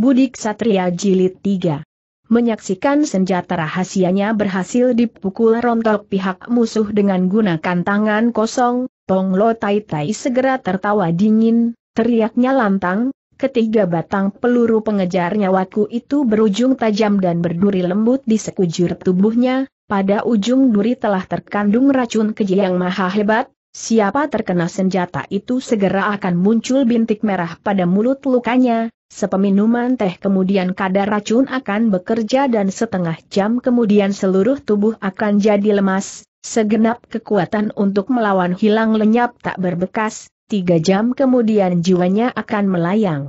Budik Satria Jilid 3 Menyaksikan senjata rahasianya berhasil dipukul rontok pihak musuh dengan gunakan tangan kosong, Tong Lo Tai Tai segera tertawa dingin, teriaknya lantang, ketiga batang peluru pengejar nyawaku itu berujung tajam dan berduri lembut di sekujur tubuhnya, pada ujung duri telah terkandung racun keji yang maha hebat, siapa terkena senjata itu segera akan muncul bintik merah pada mulut lukanya, Sepeminuman teh kemudian kadar racun akan bekerja dan setengah jam kemudian seluruh tubuh akan jadi lemas, segenap kekuatan untuk melawan hilang lenyap tak berbekas, tiga jam kemudian jiwanya akan melayang.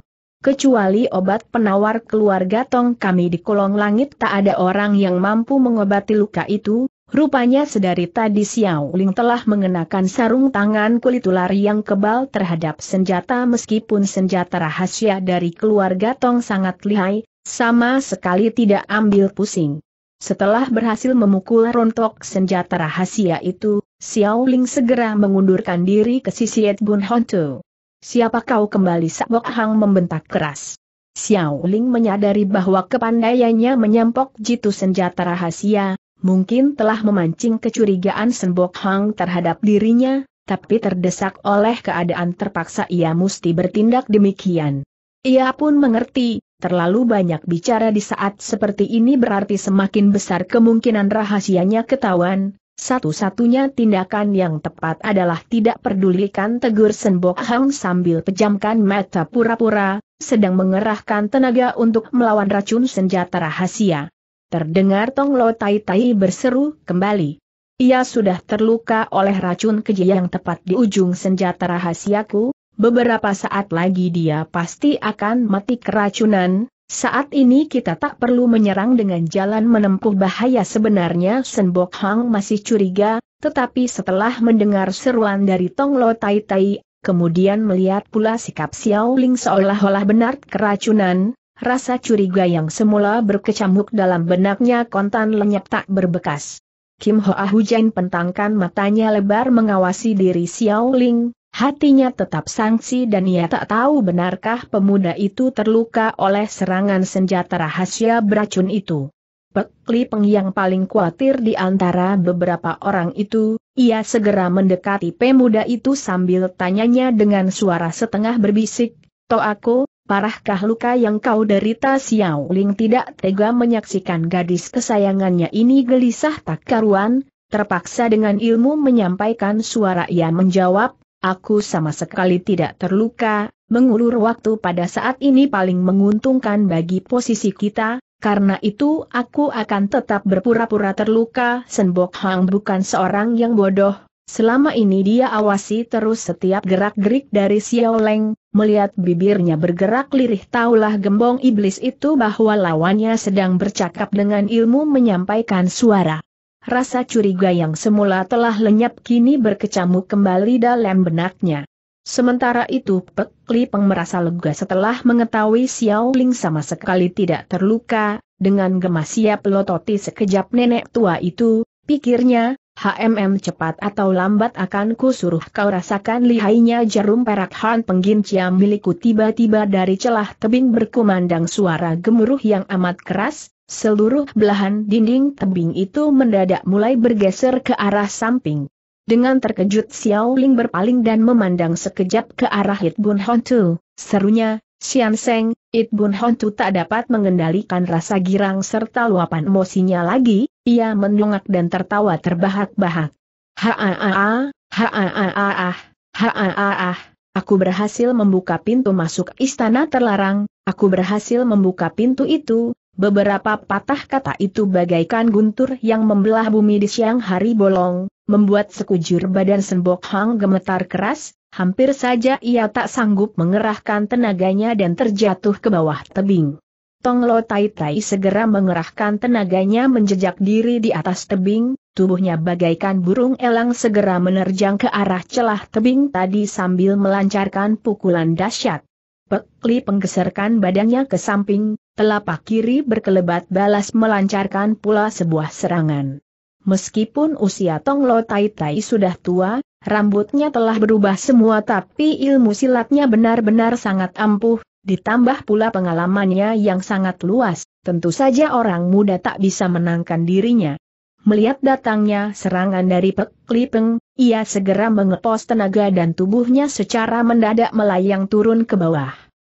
Kecuali obat penawar keluarga tong kami di kolong langit tak ada orang yang mampu mengobati luka itu, Rupanya sedari tadi Xiao Ling telah mengenakan sarung tangan kulit ular yang kebal terhadap senjata meskipun senjata rahasia dari keluarga Tong sangat lihai, sama sekali tidak ambil pusing. Setelah berhasil memukul rontok senjata rahasia itu, Xiao Ling segera mengundurkan diri ke sisi Ed Bun Honto. Siapa kau kembali Sabok Hang membentak keras. Xiao Ling menyadari bahwa kepandaiannya menyampok jitu senjata rahasia, mungkin telah memancing kecurigaan Senbok Hang terhadap dirinya, tapi terdesak oleh keadaan terpaksa ia mesti bertindak demikian. Ia pun mengerti, terlalu banyak bicara di saat seperti ini berarti semakin besar kemungkinan rahasianya ketahuan, satu-satunya tindakan yang tepat adalah tidak pedulikan tegur Senbok Hang sambil pejamkan mata pura-pura, sedang mengerahkan tenaga untuk melawan racun senjata rahasia. Terdengar Tong Lo Tai Tai berseru kembali. Ia sudah terluka oleh racun keji yang tepat di ujung senjata rahasiaku, beberapa saat lagi dia pasti akan mati keracunan, saat ini kita tak perlu menyerang dengan jalan menempuh bahaya sebenarnya Senbok Hang masih curiga, tetapi setelah mendengar seruan dari Tong Lo Tai Tai, kemudian melihat pula sikap Xiao Ling seolah-olah benar keracunan, rasa curiga yang semula berkecamuk dalam benaknya kontan lenyap tak berbekas. Kim Hoa Hujan pentangkan matanya lebar mengawasi diri Xiao Ling, hatinya tetap sangsi dan ia tak tahu benarkah pemuda itu terluka oleh serangan senjata rahasia beracun itu. Pek Li Peng yang paling khawatir di antara beberapa orang itu, ia segera mendekati pemuda itu sambil tanyanya dengan suara setengah berbisik, To aku, Parahkah luka yang kau derita Xiao Ling tidak tega menyaksikan gadis kesayangannya ini gelisah tak karuan, terpaksa dengan ilmu menyampaikan suara ia menjawab, aku sama sekali tidak terluka, mengulur waktu pada saat ini paling menguntungkan bagi posisi kita, karena itu aku akan tetap berpura-pura terluka. Senbok Hang bukan seorang yang bodoh, Selama ini dia awasi terus setiap gerak-gerik dari Xiao Leng, melihat bibirnya bergerak lirih taulah gembong iblis itu bahwa lawannya sedang bercakap dengan ilmu menyampaikan suara. Rasa curiga yang semula telah lenyap kini berkecamuk kembali dalam benaknya. Sementara itu Pek Li Peng merasa lega setelah mengetahui Xiao Ling sama sekali tidak terluka, dengan gemas siap lototi sekejap nenek tua itu, pikirnya, HMM cepat atau lambat akan kusuruh kau rasakan lihainya jarum perak Han penggincian milikku tiba-tiba dari celah tebing berkumandang suara gemuruh yang amat keras, seluruh belahan dinding tebing itu mendadak mulai bergeser ke arah samping. Dengan terkejut Xiao Ling berpaling dan memandang sekejap ke arah It Bun Hon serunya, Xian Seng, It Bun Hon tak dapat mengendalikan rasa girang serta luapan emosinya lagi, ia mendongak dan tertawa terbahak-bahak. Ha-ah-ah, ha-ah-ah, ha-ah-ah, aku berhasil membuka pintu masuk istana terlarang, aku berhasil membuka pintu itu, Beberapa patah kata itu bagaikan guntur yang membelah bumi di siang hari bolong, membuat sekujur badan Senbok Hang gemetar keras, hampir saja ia tak sanggup mengerahkan tenaganya dan terjatuh ke bawah tebing. Tong Lo Tai Tai segera mengerahkan tenaganya menjejak diri di atas tebing, tubuhnya bagaikan burung elang segera menerjang ke arah celah tebing tadi sambil melancarkan pukulan dahsyat. Pek Li penggeserkan badannya ke samping, telapak kiri berkelebat balas melancarkan pula sebuah serangan. Meskipun usia Tong Lo Tai Tai sudah tua, rambutnya telah berubah semua tapi ilmu silatnya benar-benar sangat ampuh, Ditambah pula pengalamannya yang sangat luas, tentu saja orang muda tak bisa menangkan dirinya. Melihat datangnya serangan dari Pek Lipeng, ia segera mengepos tenaga dan tubuhnya secara mendadak melayang turun ke bawah.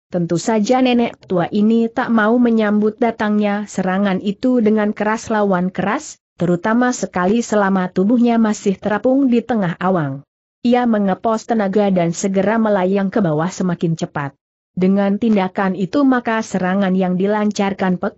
Tentu saja nenek tua ini tak mau menyambut datangnya serangan itu dengan keras lawan keras, terutama sekali selama tubuhnya masih terapung di tengah awang. Ia mengepos tenaga dan segera melayang ke bawah semakin cepat. Dengan tindakan itu maka serangan yang dilancarkan Pek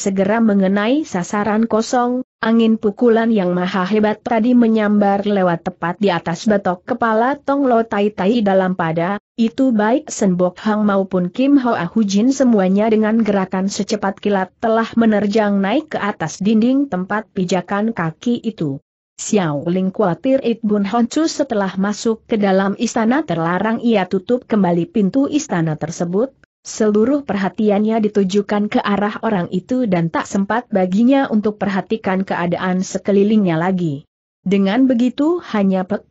segera mengenai sasaran kosong, angin pukulan yang maha hebat tadi menyambar lewat tepat di atas batok kepala Tong Lo Tai Tai dalam pada, itu baik Senbok Hang maupun Kim Ho Hoa Jin semuanya dengan gerakan secepat kilat telah menerjang naik ke atas dinding tempat pijakan kaki itu. Xiao Ling khawatir Itbun Honcu setelah masuk ke dalam istana terlarang ia tutup kembali pintu istana tersebut, seluruh perhatiannya ditujukan ke arah orang itu dan tak sempat baginya untuk perhatikan keadaan sekelilingnya lagi. Dengan begitu hanya Pek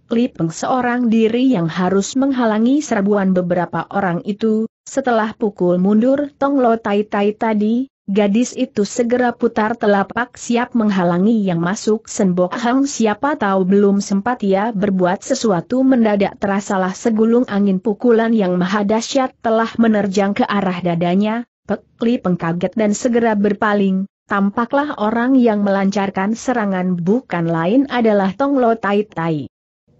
seorang diri yang harus menghalangi serbuan beberapa orang itu, setelah pukul mundur Tong Lo Tai Tai tadi, Gadis itu segera putar telapak siap menghalangi yang masuk Senbok Hang siapa tahu belum sempat ia berbuat sesuatu mendadak terasalah segulung angin pukulan yang maha dahsyat telah menerjang ke arah dadanya, Pekli pengkaget dan segera berpaling, tampaklah orang yang melancarkan serangan bukan lain adalah Tonglo Tai Tai.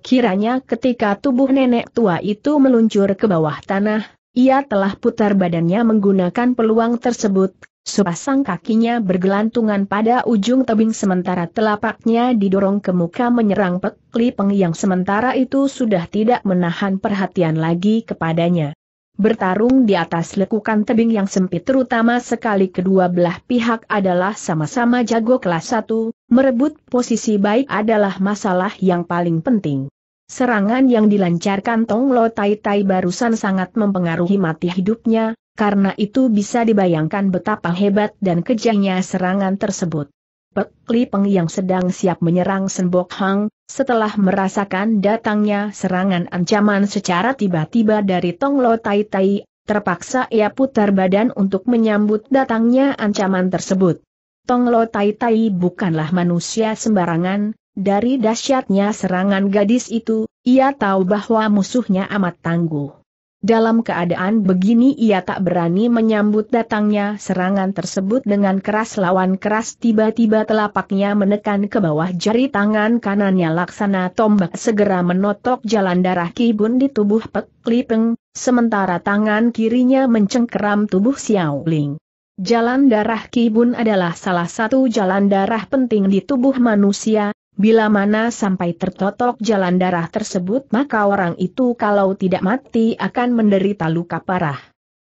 Kiranya ketika tubuh nenek tua itu meluncur ke bawah tanah, ia telah putar badannya menggunakan peluang tersebut, Sepasang kakinya bergelantungan pada ujung tebing sementara telapaknya didorong ke muka menyerang Pek Lipeng yang sementara itu sudah tidak menahan perhatian lagi kepadanya. Bertarung di atas lekukan tebing yang sempit terutama sekali kedua belah pihak adalah sama-sama jago kelas 1, merebut posisi baik adalah masalah yang paling penting. Serangan yang dilancarkan Tong Lo Tai Tai barusan sangat mempengaruhi mati hidupnya, karena itu bisa dibayangkan betapa hebat dan kejangnya serangan tersebut. Pek Li Peng yang sedang siap menyerang Senbok Hang, setelah merasakan datangnya serangan ancaman secara tiba-tiba dari Tong Lo Tai Tai, terpaksa ia putar badan untuk menyambut datangnya ancaman tersebut. Tong Lo Tai Tai bukanlah manusia sembarangan, dari dahsyatnya serangan gadis itu, ia tahu bahwa musuhnya amat tangguh. Dalam keadaan begini ia tak berani menyambut datangnya serangan tersebut dengan keras lawan keras tiba-tiba telapaknya menekan ke bawah jari tangan kanannya laksana tombak segera menotok jalan darah kibun di tubuh Pek Lipeng, sementara tangan kirinya mencengkeram tubuh Xiao Ling. Jalan darah kibun adalah salah satu jalan darah penting di tubuh manusia, Bila mana sampai tertotok jalan darah tersebut maka orang itu kalau tidak mati akan menderita luka parah.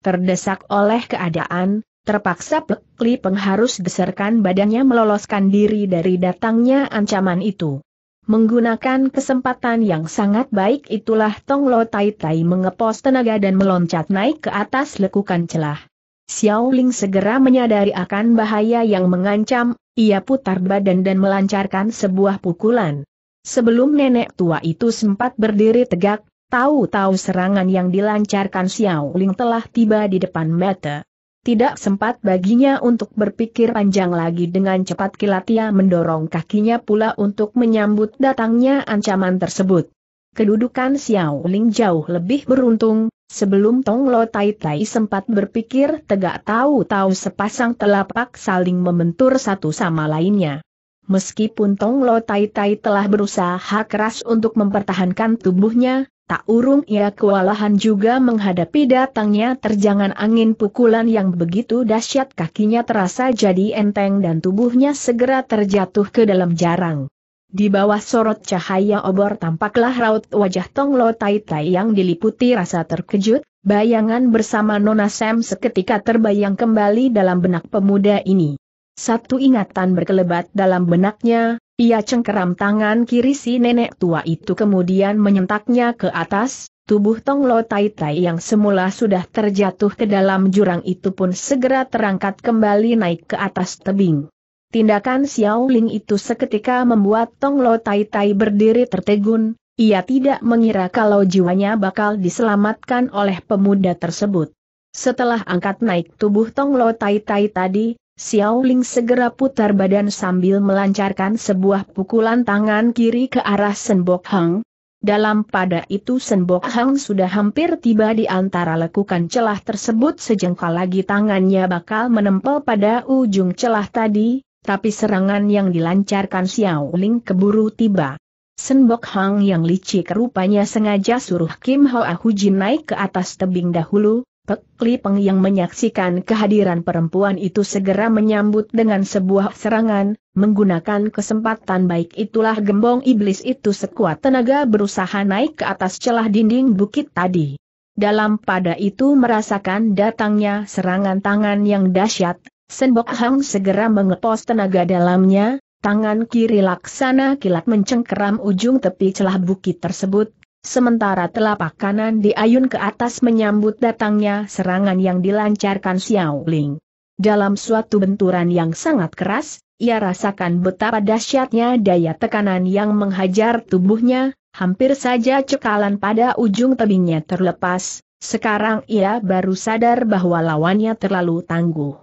Terdesak oleh keadaan, terpaksa Pekli harus geserkan badannya meloloskan diri dari datangnya ancaman itu. Menggunakan kesempatan yang sangat baik itulah Tong Lo Tai Tai mengepos tenaga dan meloncat naik ke atas lekukan celah. Xiao Ling segera menyadari akan bahaya yang mengancam, ia putar badan dan melancarkan sebuah pukulan. Sebelum nenek tua itu sempat berdiri tegak, tahu-tahu serangan yang dilancarkan Xiao Ling telah tiba di depan mata. Tidak sempat baginya untuk berpikir panjang lagi dengan cepat kilat ia mendorong kakinya pula untuk menyambut datangnya ancaman tersebut. Kedudukan Xiao Ling jauh lebih beruntung, Sebelum Tong Lo Tai Tai sempat berpikir tegak tahu-tahu sepasang telapak saling membentur satu sama lainnya. Meskipun Tong Lo Tai Tai telah berusaha keras untuk mempertahankan tubuhnya, tak urung ia kewalahan juga menghadapi datangnya terjangan angin pukulan yang begitu dahsyat kakinya terasa jadi enteng dan tubuhnya segera terjatuh ke dalam jarang. Di bawah sorot cahaya obor tampaklah raut wajah Tong Lo Tai Tai yang diliputi rasa terkejut, bayangan bersama Nona Sam seketika terbayang kembali dalam benak pemuda ini. Satu ingatan berkelebat dalam benaknya, ia cengkeram tangan kiri si nenek tua itu kemudian menyentaknya ke atas, tubuh Tong Lo Tai Tai yang semula sudah terjatuh ke dalam jurang itu pun segera terangkat kembali naik ke atas tebing. Tindakan Xiao Ling itu seketika membuat Tong Lo Tai Tai berdiri tertegun, ia tidak mengira kalau jiwanya bakal diselamatkan oleh pemuda tersebut. Setelah angkat naik tubuh Tong Lo Tai Tai tadi, Xiao Ling segera putar badan sambil melancarkan sebuah pukulan tangan kiri ke arah Senbok Hang. Dalam pada itu Senbok Hang sudah hampir tiba di antara lekukan celah tersebut sejengkal lagi tangannya bakal menempel pada ujung celah tadi, tapi serangan yang dilancarkan Xiao Ling keburu tiba. Senbok Hang yang licik rupanya sengaja suruh Kim Hoa Hujin naik ke atas tebing dahulu, Pek Li Peng yang menyaksikan kehadiran perempuan itu segera menyambut dengan sebuah serangan, menggunakan kesempatan baik itulah gembong iblis itu sekuat tenaga berusaha naik ke atas celah dinding bukit tadi. Dalam pada itu merasakan datangnya serangan tangan yang dahsyat, Senbok Hang segera mengepos tenaga dalamnya, tangan kiri laksana kilat mencengkeram ujung tepi celah bukit tersebut, sementara telapak kanan diayun ke atas menyambut datangnya serangan yang dilancarkan Xiao Ling. Dalam suatu benturan yang sangat keras, ia rasakan betapa dahsyatnya daya tekanan yang menghajar tubuhnya, hampir saja cekalan pada ujung tebingnya terlepas, sekarang ia baru sadar bahwa lawannya terlalu tangguh.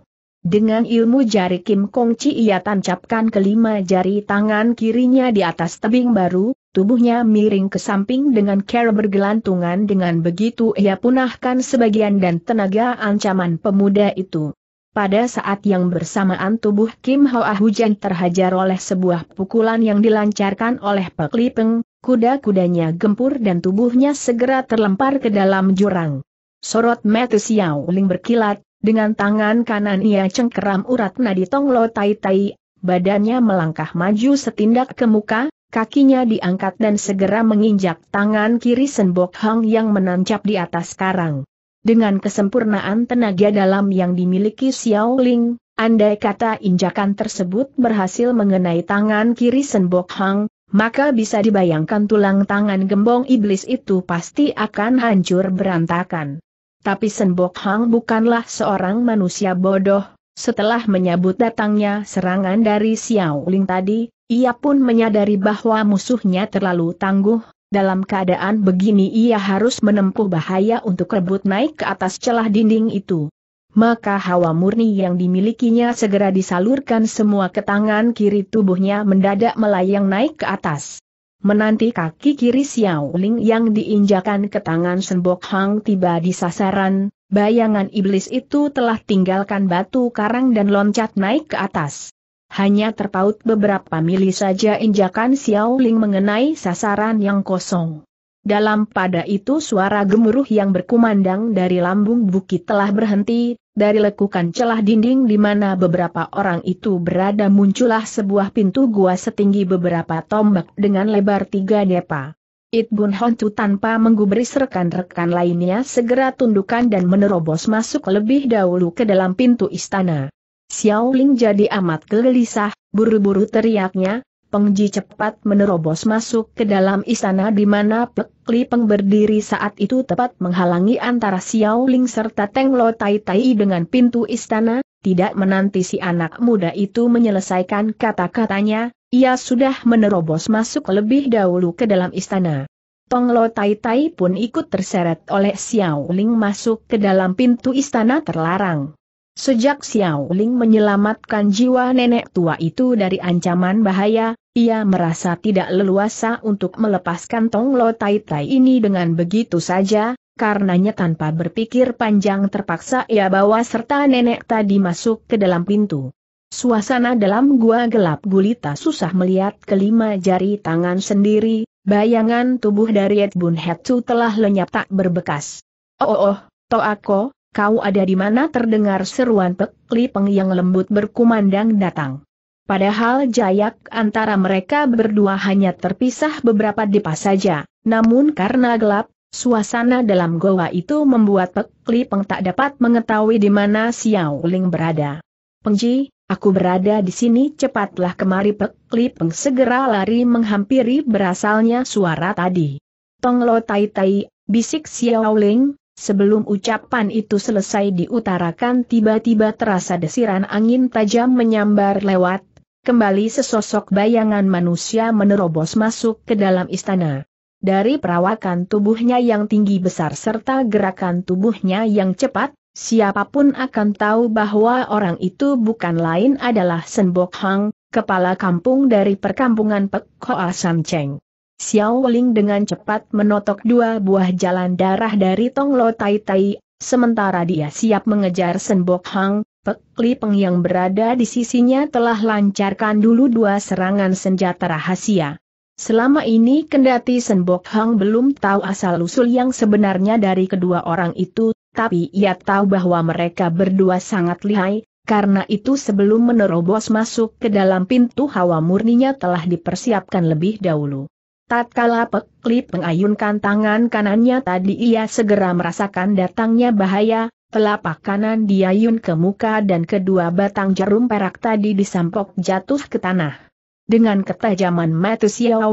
Dengan ilmu jari Kim Kong Chi ia tancapkan kelima jari tangan kirinya di atas tebing baru, tubuhnya miring ke samping dengan cara bergelantungan dengan begitu ia punahkan sebagian dan tenaga ancaman pemuda itu. Pada saat yang bersamaan tubuh Kim Hoa Hujan terhajar oleh sebuah pukulan yang dilancarkan oleh Pek Li kuda-kudanya gempur dan tubuhnya segera terlempar ke dalam jurang. Sorot Matthew Xiao Ling berkilat, dengan tangan kanan ia cengkeram urat nadi tonglo tai-tai, badannya melangkah maju setindak ke muka, kakinya diangkat dan segera menginjak tangan kiri Senbok Hang yang menancap di atas karang. Dengan kesempurnaan tenaga dalam yang dimiliki Xiao Ling, andai kata injakan tersebut berhasil mengenai tangan kiri Senbok Hang, maka bisa dibayangkan tulang tangan gembong iblis itu pasti akan hancur berantakan. Tapi Senbok Hang bukanlah seorang manusia bodoh, setelah menyambut datangnya serangan dari Xiao Ling tadi, ia pun menyadari bahwa musuhnya terlalu tangguh, dalam keadaan begini ia harus menempuh bahaya untuk rebut naik ke atas celah dinding itu. Maka hawa murni yang dimilikinya segera disalurkan semua ke tangan kiri tubuhnya mendadak melayang naik ke atas menanti kaki kiri Xiao Ling yang diinjakan ke tangan sembok Hang tiba di sasaran, bayangan iblis itu telah tinggalkan batu karang dan loncat naik ke atas. Hanya terpaut beberapa mili saja injakan Xiao Ling mengenai sasaran yang kosong. Dalam pada itu suara gemuruh yang berkumandang dari lambung bukit telah berhenti, dari lekukan celah dinding di mana beberapa orang itu berada muncullah sebuah pintu gua setinggi beberapa tombak dengan lebar tiga depa. It Bun Hontu tanpa menggubris rekan-rekan lainnya segera tundukan dan menerobos masuk lebih dahulu ke dalam pintu istana. Xiao Ling jadi amat gelisah, buru-buru teriaknya, Pengji cepat menerobos masuk ke dalam istana di mana Pek Li Peng berdiri saat itu tepat menghalangi antara Xiao Ling serta Teng Lo Tai Tai dengan pintu istana, tidak menanti si anak muda itu menyelesaikan kata-katanya, ia sudah menerobos masuk lebih dahulu ke dalam istana. Tong Lo Tai Tai pun ikut terseret oleh Xiao Ling masuk ke dalam pintu istana terlarang. Sejak Xiao Ling menyelamatkan jiwa nenek tua itu dari ancaman bahaya, ia merasa tidak leluasa untuk melepaskan Tong Lo Tai Tai ini dengan begitu saja, karenanya tanpa berpikir panjang terpaksa ia bawa serta nenek tadi masuk ke dalam pintu. Suasana dalam gua gelap gulita susah melihat kelima jari tangan sendiri, bayangan tubuh dari Ed Bun Hetsu telah lenyap tak berbekas. Oh oh oh, Toako, kau ada di mana terdengar seruan Pek Peng yang lembut berkumandang datang. Padahal jayak antara mereka berdua hanya terpisah beberapa depa saja, namun karena gelap, suasana dalam goa itu membuat Pek Li Peng tak dapat mengetahui di mana Xiao Ling berada. Pengji, aku berada di sini cepatlah kemari Pek Li Peng segera lari menghampiri berasalnya suara tadi. Tong lo tai tai, bisik Xiao Ling, Sebelum ucapan itu selesai diutarakan tiba-tiba terasa desiran angin tajam menyambar lewat, kembali sesosok bayangan manusia menerobos masuk ke dalam istana. Dari perawakan tubuhnya yang tinggi besar serta gerakan tubuhnya yang cepat, siapapun akan tahu bahwa orang itu bukan lain adalah Senbok Hang, kepala kampung dari perkampungan Pek Hoa Cheng. Xiao Ling dengan cepat menotok dua buah jalan darah dari Tonglo Tai Tai, sementara dia siap mengejar Senbok Hang, Pekli Peng yang berada di sisinya telah lancarkan dulu dua serangan senjata rahasia. Selama ini kendati Senbok Hang belum tahu asal-usul yang sebenarnya dari kedua orang itu, tapi ia tahu bahwa mereka berdua sangat lihai, karena itu sebelum menerobos masuk ke dalam pintu hawa murninya telah dipersiapkan lebih dahulu. Tatkala Pekli mengayunkan tangan kanannya tadi ia segera merasakan datangnya bahaya, Telapak kanan diayun ke muka dan kedua batang jarum perak tadi disampok jatuh ke tanah. Dengan ketajaman mata Xiao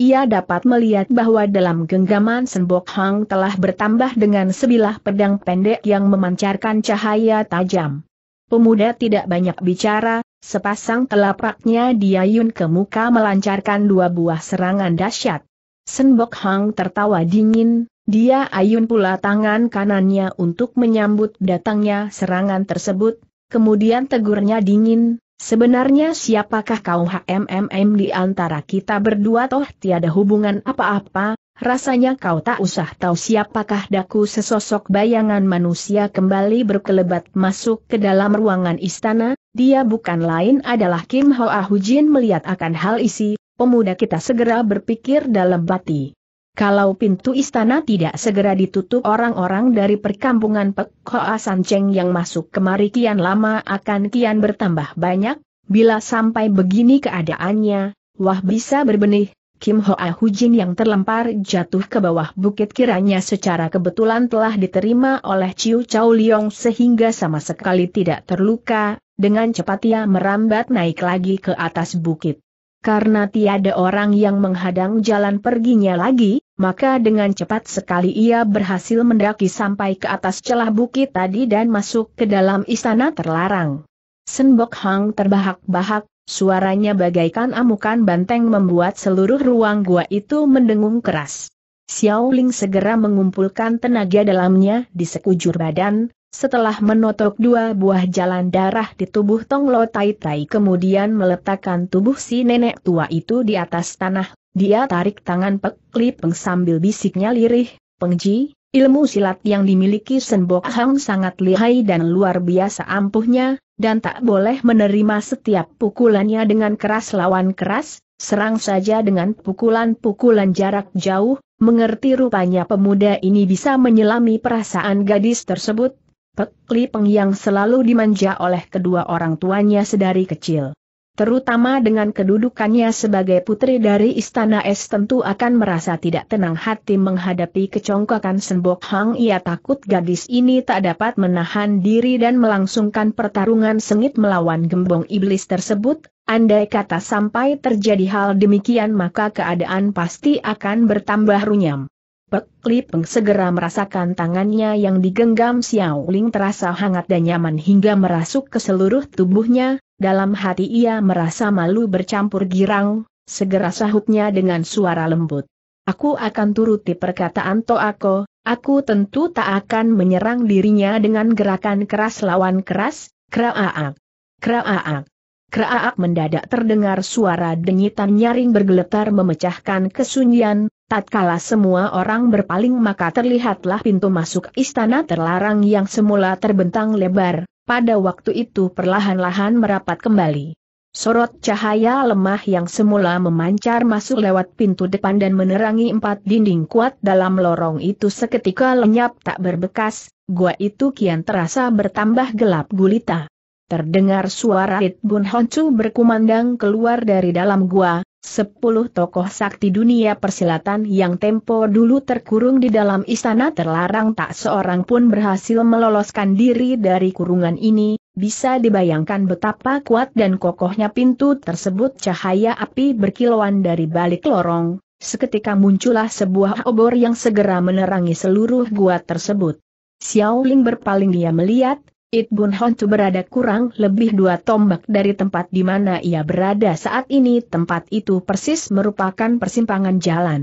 ia dapat melihat bahwa dalam genggaman Senbok Hang telah bertambah dengan sebilah pedang pendek yang memancarkan cahaya tajam. Pemuda tidak banyak bicara, sepasang telapaknya diayun ke muka melancarkan dua buah serangan dahsyat. Senbok Hang tertawa dingin, dia ayun pula tangan kanannya untuk menyambut datangnya serangan tersebut, kemudian tegurnya dingin, sebenarnya siapakah kau HMMM di antara kita berdua toh tiada hubungan apa-apa, rasanya kau tak usah tahu siapakah daku sesosok bayangan manusia kembali berkelebat masuk ke dalam ruangan istana, dia bukan lain adalah Kim Hoa Hujin melihat akan hal isi, pemuda kita segera berpikir dalam batin. Kalau pintu istana tidak segera ditutup orang-orang dari perkampungan Pek Hoa San Cheng yang masuk kemari kian lama akan kian bertambah banyak, bila sampai begini keadaannya, wah bisa berbenih, Kim Hoa Hujin yang terlempar jatuh ke bawah bukit kiranya secara kebetulan telah diterima oleh Chiu Chau Liong sehingga sama sekali tidak terluka, dengan cepat ia merambat naik lagi ke atas bukit. Karena tiada orang yang menghadang jalan perginya lagi, maka dengan cepat sekali ia berhasil mendaki sampai ke atas celah bukit tadi dan masuk ke dalam istana terlarang. Senbok Hang terbahak-bahak, suaranya bagaikan amukan banteng membuat seluruh ruang gua itu mendengung keras. Xiao Ling segera mengumpulkan tenaga dalamnya di sekujur badan, setelah menotok dua buah jalan darah di tubuh Tonglo Tai Tai kemudian meletakkan tubuh si nenek tua itu di atas tanah, dia tarik tangan Pek Peng sambil bisiknya lirih, Peng Ji, ilmu silat yang dimiliki Sen Senbok Hang sangat lihai dan luar biasa ampuhnya, dan tak boleh menerima setiap pukulannya dengan keras lawan keras, serang saja dengan pukulan-pukulan jarak jauh, mengerti rupanya pemuda ini bisa menyelami perasaan gadis tersebut, Pekli yang selalu dimanja oleh kedua orang tuanya sedari kecil. Terutama dengan kedudukannya sebagai putri dari Istana Es tentu akan merasa tidak tenang hati menghadapi kecongkakan Sembok Hang ia takut gadis ini tak dapat menahan diri dan melangsungkan pertarungan sengit melawan gembong iblis tersebut, andai kata sampai terjadi hal demikian maka keadaan pasti akan bertambah runyam. Pek Li segera merasakan tangannya yang digenggam Xiao Ling terasa hangat dan nyaman hingga merasuk ke seluruh tubuhnya, dalam hati ia merasa malu bercampur girang, segera sahutnya dengan suara lembut. Aku akan turuti perkataan Toako, aku tentu tak akan menyerang dirinya dengan gerakan keras lawan keras, kraaak, kraaak. Kraaak. mendadak terdengar suara denyutan nyaring bergeletar memecahkan kesunyian, Tatkala semua orang berpaling maka terlihatlah pintu masuk istana terlarang yang semula terbentang lebar, pada waktu itu perlahan-lahan merapat kembali. Sorot cahaya lemah yang semula memancar masuk lewat pintu depan dan menerangi empat dinding kuat dalam lorong itu seketika lenyap tak berbekas, gua itu kian terasa bertambah gelap gulita terdengar suara It Bun Honcu berkumandang keluar dari dalam gua, sepuluh tokoh sakti dunia persilatan yang tempo dulu terkurung di dalam istana terlarang tak seorang pun berhasil meloloskan diri dari kurungan ini, bisa dibayangkan betapa kuat dan kokohnya pintu tersebut cahaya api berkilauan dari balik lorong, seketika muncullah sebuah obor yang segera menerangi seluruh gua tersebut. Xiao Ling berpaling dia melihat, It Bun berada kurang lebih dua tombak dari tempat di mana ia berada saat ini tempat itu persis merupakan persimpangan jalan.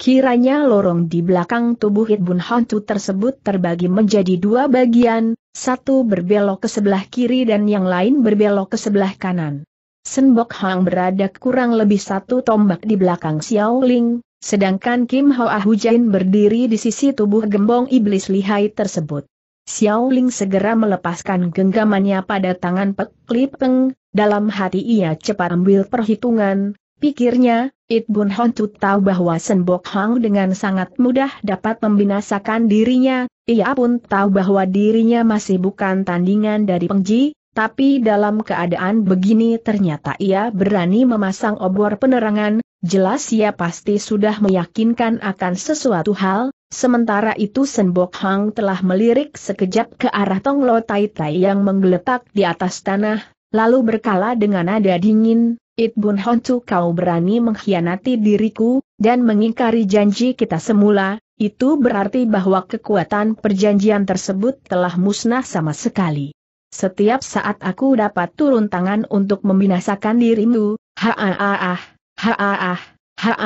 Kiranya lorong di belakang tubuh It Bun tersebut terbagi menjadi dua bagian, satu berbelok ke sebelah kiri dan yang lain berbelok ke sebelah kanan. Senbok Hang berada kurang lebih satu tombak di belakang Xiao Ling, sedangkan Kim Hoa Hujain berdiri di sisi tubuh gembong iblis lihai tersebut. Xiao Ling segera melepaskan genggamannya pada tangan Pek Li Peng, dalam hati ia cepat ambil perhitungan, pikirnya, It Bun Hon tahu bahwa Sen Bok Hang dengan sangat mudah dapat membinasakan dirinya, ia pun tahu bahwa dirinya masih bukan tandingan dari Peng Ji. tapi dalam keadaan begini ternyata ia berani memasang obor penerangan, jelas ia pasti sudah meyakinkan akan sesuatu hal, Sementara itu Senbok Hang telah melirik sekejap ke arah Tong Lo Tai Tai yang menggeletak di atas tanah, lalu berkala dengan nada dingin, It Bun Tu kau berani mengkhianati diriku, dan mengingkari janji kita semula, itu berarti bahwa kekuatan perjanjian tersebut telah musnah sama sekali. Setiap saat aku dapat turun tangan untuk membinasakan dirimu, ha haaah, haaah, -ha.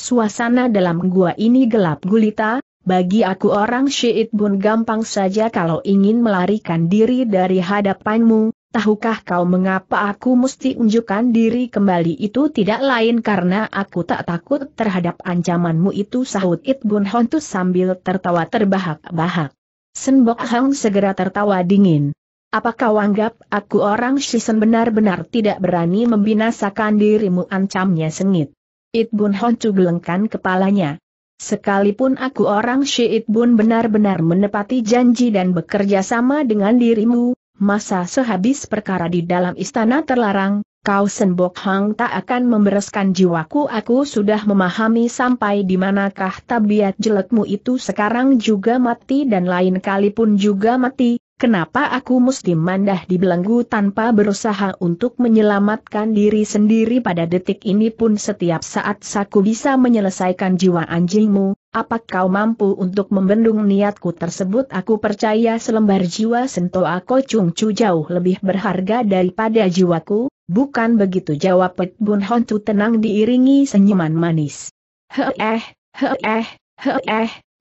Suasana dalam gua ini gelap gulita, bagi aku orang Syiit pun gampang saja kalau ingin melarikan diri dari hadapanmu, tahukah kau mengapa aku mesti unjukkan diri kembali itu tidak lain karena aku tak takut terhadap ancamanmu itu sahut Itbun Hontus sambil tertawa terbahak-bahak. Senbok Hang segera tertawa dingin. Apakah kau anggap aku orang Shisen benar-benar tidak berani membinasakan dirimu ancamnya sengit? It Bun Hon cugelengkan kepalanya. Sekalipun aku orang Syiit Bun benar-benar menepati janji dan bekerja sama dengan dirimu, masa sehabis perkara di dalam istana terlarang, kau Senbok Hang tak akan membereskan jiwaku aku sudah memahami sampai di manakah tabiat jelekmu itu sekarang juga mati dan lain kali pun juga mati, Kenapa aku mesti mandah di belenggu tanpa berusaha untuk menyelamatkan diri sendiri pada detik ini pun setiap saat saku bisa menyelesaikan jiwa anjingmu, apa kau mampu untuk membendung niatku tersebut aku percaya selembar jiwa sento aku cung cu jauh lebih berharga daripada jiwaku, bukan begitu jawab Pet Bun Hontu tenang diiringi senyuman manis. Heh eh,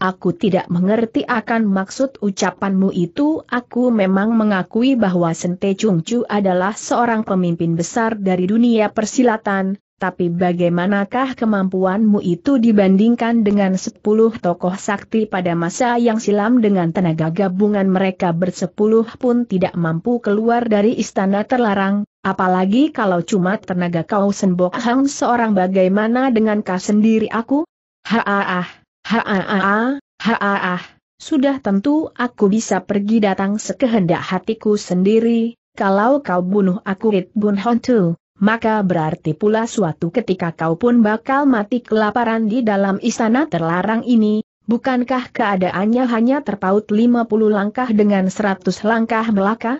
Aku tidak mengerti akan maksud ucapanmu itu. Aku memang mengakui bahwa Sente Chu adalah seorang pemimpin besar dari dunia persilatan, tapi bagaimanakah kemampuanmu itu dibandingkan dengan sepuluh tokoh sakti pada masa yang silam dengan tenaga gabungan mereka bersepuluh pun tidak mampu keluar dari istana terlarang, apalagi kalau cuma tenaga kau Senbok Hang seorang bagaimana dengan kau sendiri aku? Haah. Haaah, haaah, sudah tentu aku bisa pergi datang sekehendak hatiku sendiri, kalau kau bunuh aku It Bun Hontu, maka berarti pula suatu ketika kau pun bakal mati kelaparan di dalam istana terlarang ini, bukankah keadaannya hanya terpaut 50 langkah dengan 100 langkah belaka?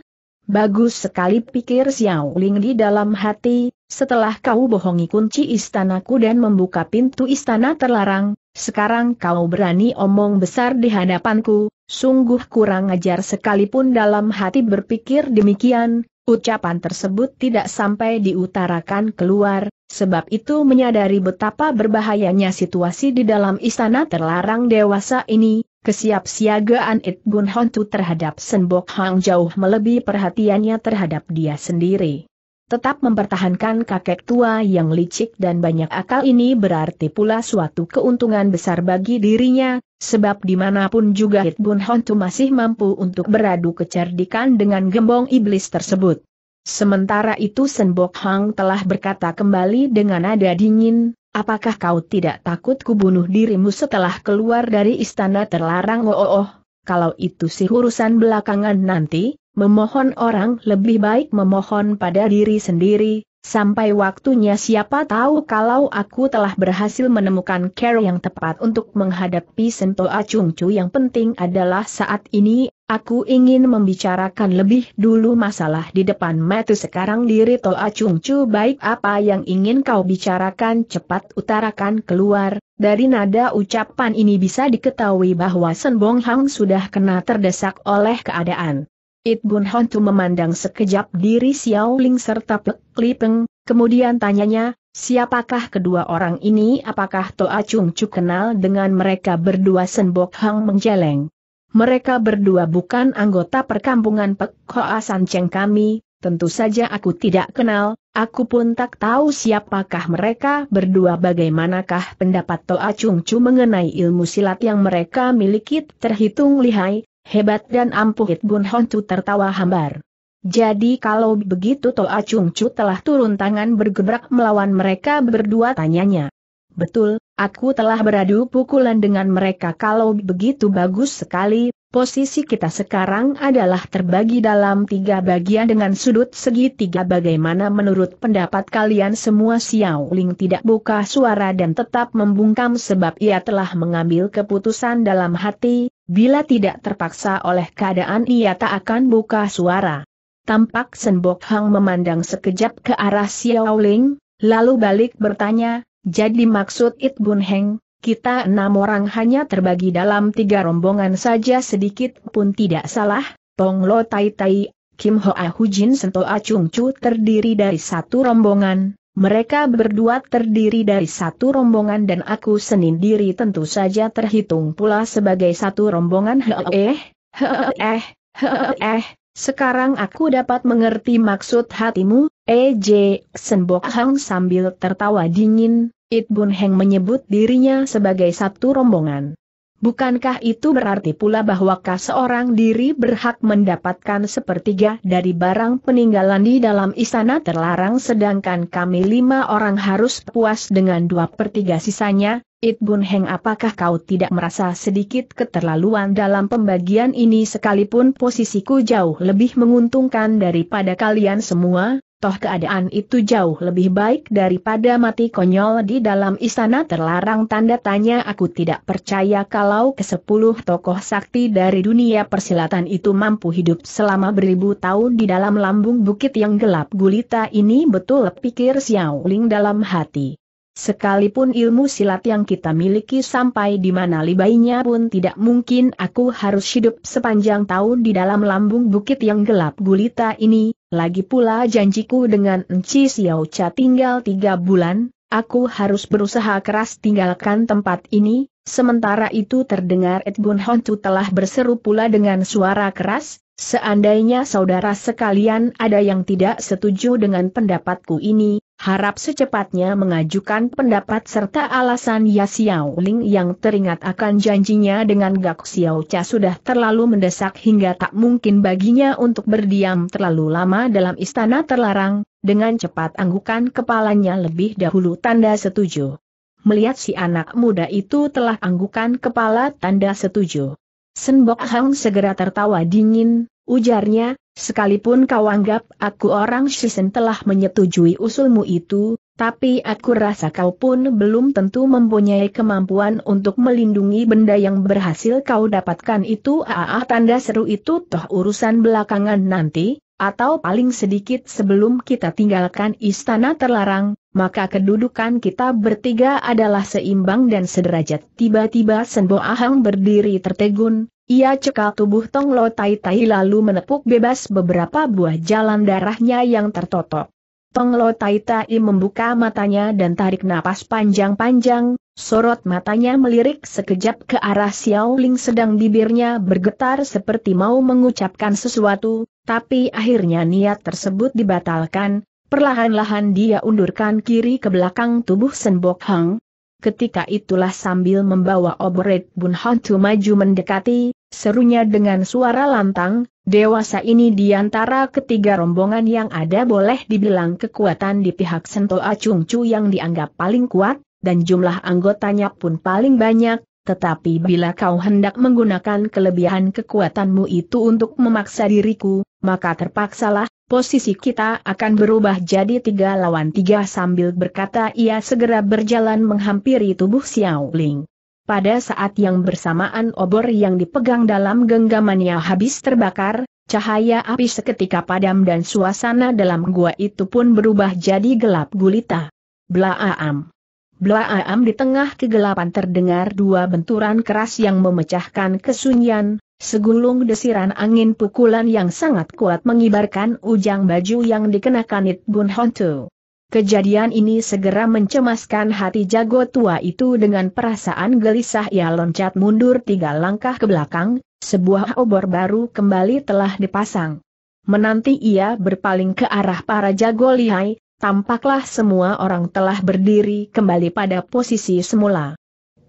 Bagus sekali pikir Xiao Ling di dalam hati, setelah kau bohongi kunci istanaku dan membuka pintu istana terlarang, sekarang kau berani omong besar di hadapanku, sungguh kurang ajar sekalipun dalam hati berpikir demikian, ucapan tersebut tidak sampai diutarakan keluar, sebab itu menyadari betapa berbahayanya situasi di dalam istana terlarang dewasa ini, kesiapsiagaan It Hontu terhadap Senbok Hang jauh melebihi perhatiannya terhadap dia sendiri tetap mempertahankan kakek tua yang licik dan banyak akal ini berarti pula suatu keuntungan besar bagi dirinya, sebab dimanapun juga Hitbun Hontu masih mampu untuk beradu kecerdikan dengan gembong iblis tersebut. Sementara itu Senbok Hang telah berkata kembali dengan nada dingin, apakah kau tidak takut kubunuh dirimu setelah keluar dari istana terlarang? Oh, oh, oh. kalau itu sih urusan belakangan nanti, Memohon orang lebih baik memohon pada diri sendiri, sampai waktunya siapa tahu kalau aku telah berhasil menemukan care yang tepat untuk menghadapi Sento Acungcu yang penting adalah saat ini, aku ingin membicarakan lebih dulu masalah di depan metu sekarang diri Tol Acungcu, baik apa yang ingin kau bicarakan cepat utarakan keluar, dari nada ucapan ini bisa diketahui bahwa Senbong Hang sudah kena terdesak oleh keadaan. It Bun Hontu memandang sekejap diri Xiao Ling serta Pek Li Peng, kemudian tanyanya, siapakah kedua orang ini apakah Toa Chung Chu kenal dengan mereka berdua Senbok Hang menjeleng. Mereka berdua bukan anggota perkampungan Pek Hoa Cheng kami, tentu saja aku tidak kenal, aku pun tak tahu siapakah mereka berdua bagaimanakah pendapat Toa Chung Chu mengenai ilmu silat yang mereka miliki terhitung lihai, Hebat dan ampuh Hit Bun tertawa hambar. Jadi kalau begitu Toa Chu telah turun tangan bergebrak melawan mereka berdua tanyanya. Betul, aku telah beradu pukulan dengan mereka kalau begitu bagus sekali, Posisi kita sekarang adalah terbagi dalam tiga bagian dengan sudut segitiga bagaimana menurut pendapat kalian semua Xiao Ling tidak buka suara dan tetap membungkam sebab ia telah mengambil keputusan dalam hati, bila tidak terpaksa oleh keadaan ia tak akan buka suara. Tampak Senbok Hang memandang sekejap ke arah Xiao Ling, lalu balik bertanya, jadi maksud It Bun Heng, kita enam orang hanya terbagi dalam tiga rombongan saja sedikit pun tidak salah, Tong Lo Tai Tai, Kim Ho Hoa ah Hujin Sento Acung ah Chu terdiri dari satu rombongan, mereka berdua terdiri dari satu rombongan dan aku sendiri tentu saja terhitung pula sebagai satu rombongan eh, eh, eh, he eh. sekarang aku dapat mengerti maksud hatimu, EJ eh, Senbok Hang sambil tertawa dingin, It Bun Heng menyebut dirinya sebagai satu rombongan. Bukankah itu berarti pula bahwakah seorang diri berhak mendapatkan sepertiga dari barang peninggalan di dalam istana terlarang sedangkan kami lima orang harus puas dengan dua pertiga sisanya? It Bun Heng apakah kau tidak merasa sedikit keterlaluan dalam pembagian ini sekalipun posisiku jauh lebih menguntungkan daripada kalian semua? toh keadaan itu jauh lebih baik daripada mati konyol di dalam istana terlarang tanda tanya aku tidak percaya kalau kesepuluh tokoh sakti dari dunia persilatan itu mampu hidup selama beribu tahun di dalam lambung bukit yang gelap gulita ini betul pikir Xiao Ling dalam hati. Sekalipun ilmu silat yang kita miliki sampai di mana libainya pun tidak mungkin aku harus hidup sepanjang tahun di dalam lambung bukit yang gelap gulita ini, lagi pula janjiku dengan Enci Xiao Cha tinggal tiga bulan, aku harus berusaha keras tinggalkan tempat ini, sementara itu terdengar Edgun Hontu telah berseru pula dengan suara keras, Seandainya saudara sekalian ada yang tidak setuju dengan pendapatku ini, harap secepatnya mengajukan pendapat serta alasan Ya Xiao Ling yang teringat akan janjinya dengan Gak Xiao Cha sudah terlalu mendesak hingga tak mungkin baginya untuk berdiam terlalu lama dalam istana terlarang, dengan cepat anggukan kepalanya lebih dahulu tanda setuju. Melihat si anak muda itu telah anggukan kepala tanda setuju. Senbok Hang segera tertawa dingin, ujarnya, Sekalipun kau anggap aku orang Shisen telah menyetujui usulmu itu, tapi aku rasa kau pun belum tentu mempunyai kemampuan untuk melindungi benda yang berhasil kau dapatkan itu. Aa tanda seru itu toh urusan belakangan nanti, atau paling sedikit sebelum kita tinggalkan istana terlarang, maka kedudukan kita bertiga adalah seimbang dan sederajat. Tiba-tiba Senbo Ahang berdiri tertegun, ia cekal tubuh Tong Lo Tai Tai lalu menepuk bebas beberapa buah jalan darahnya yang tertotok. Tong Lo Tai Tai membuka matanya dan tarik napas panjang-panjang, sorot matanya melirik sekejap ke arah Xiao Ling sedang bibirnya bergetar seperti mau mengucapkan sesuatu, tapi akhirnya niat tersebut dibatalkan, perlahan-lahan dia undurkan kiri ke belakang tubuh Sen Bok Hang, Ketika itulah sambil membawa Obret Bun Hontu maju mendekati, serunya dengan suara lantang, dewasa ini di antara ketiga rombongan yang ada boleh dibilang kekuatan di pihak Sento Acung Chu yang dianggap paling kuat, dan jumlah anggotanya pun paling banyak, tetapi bila kau hendak menggunakan kelebihan kekuatanmu itu untuk memaksa diriku, maka terpaksalah Posisi kita akan berubah jadi tiga lawan tiga sambil berkata ia segera berjalan menghampiri tubuh Xiao Ling. Pada saat yang bersamaan obor yang dipegang dalam genggamannya habis terbakar, cahaya api seketika padam dan suasana dalam gua itu pun berubah jadi gelap gulita. Blaaam. Blaaam di tengah kegelapan terdengar dua benturan keras yang memecahkan kesunyian, Segulung desiran angin pukulan yang sangat kuat mengibarkan ujang baju yang dikenakan It Bun Hontu. Kejadian ini segera mencemaskan hati jago tua itu dengan perasaan gelisah ia loncat mundur tiga langkah ke belakang, sebuah obor baru kembali telah dipasang. Menanti ia berpaling ke arah para jago lihai, tampaklah semua orang telah berdiri kembali pada posisi semula.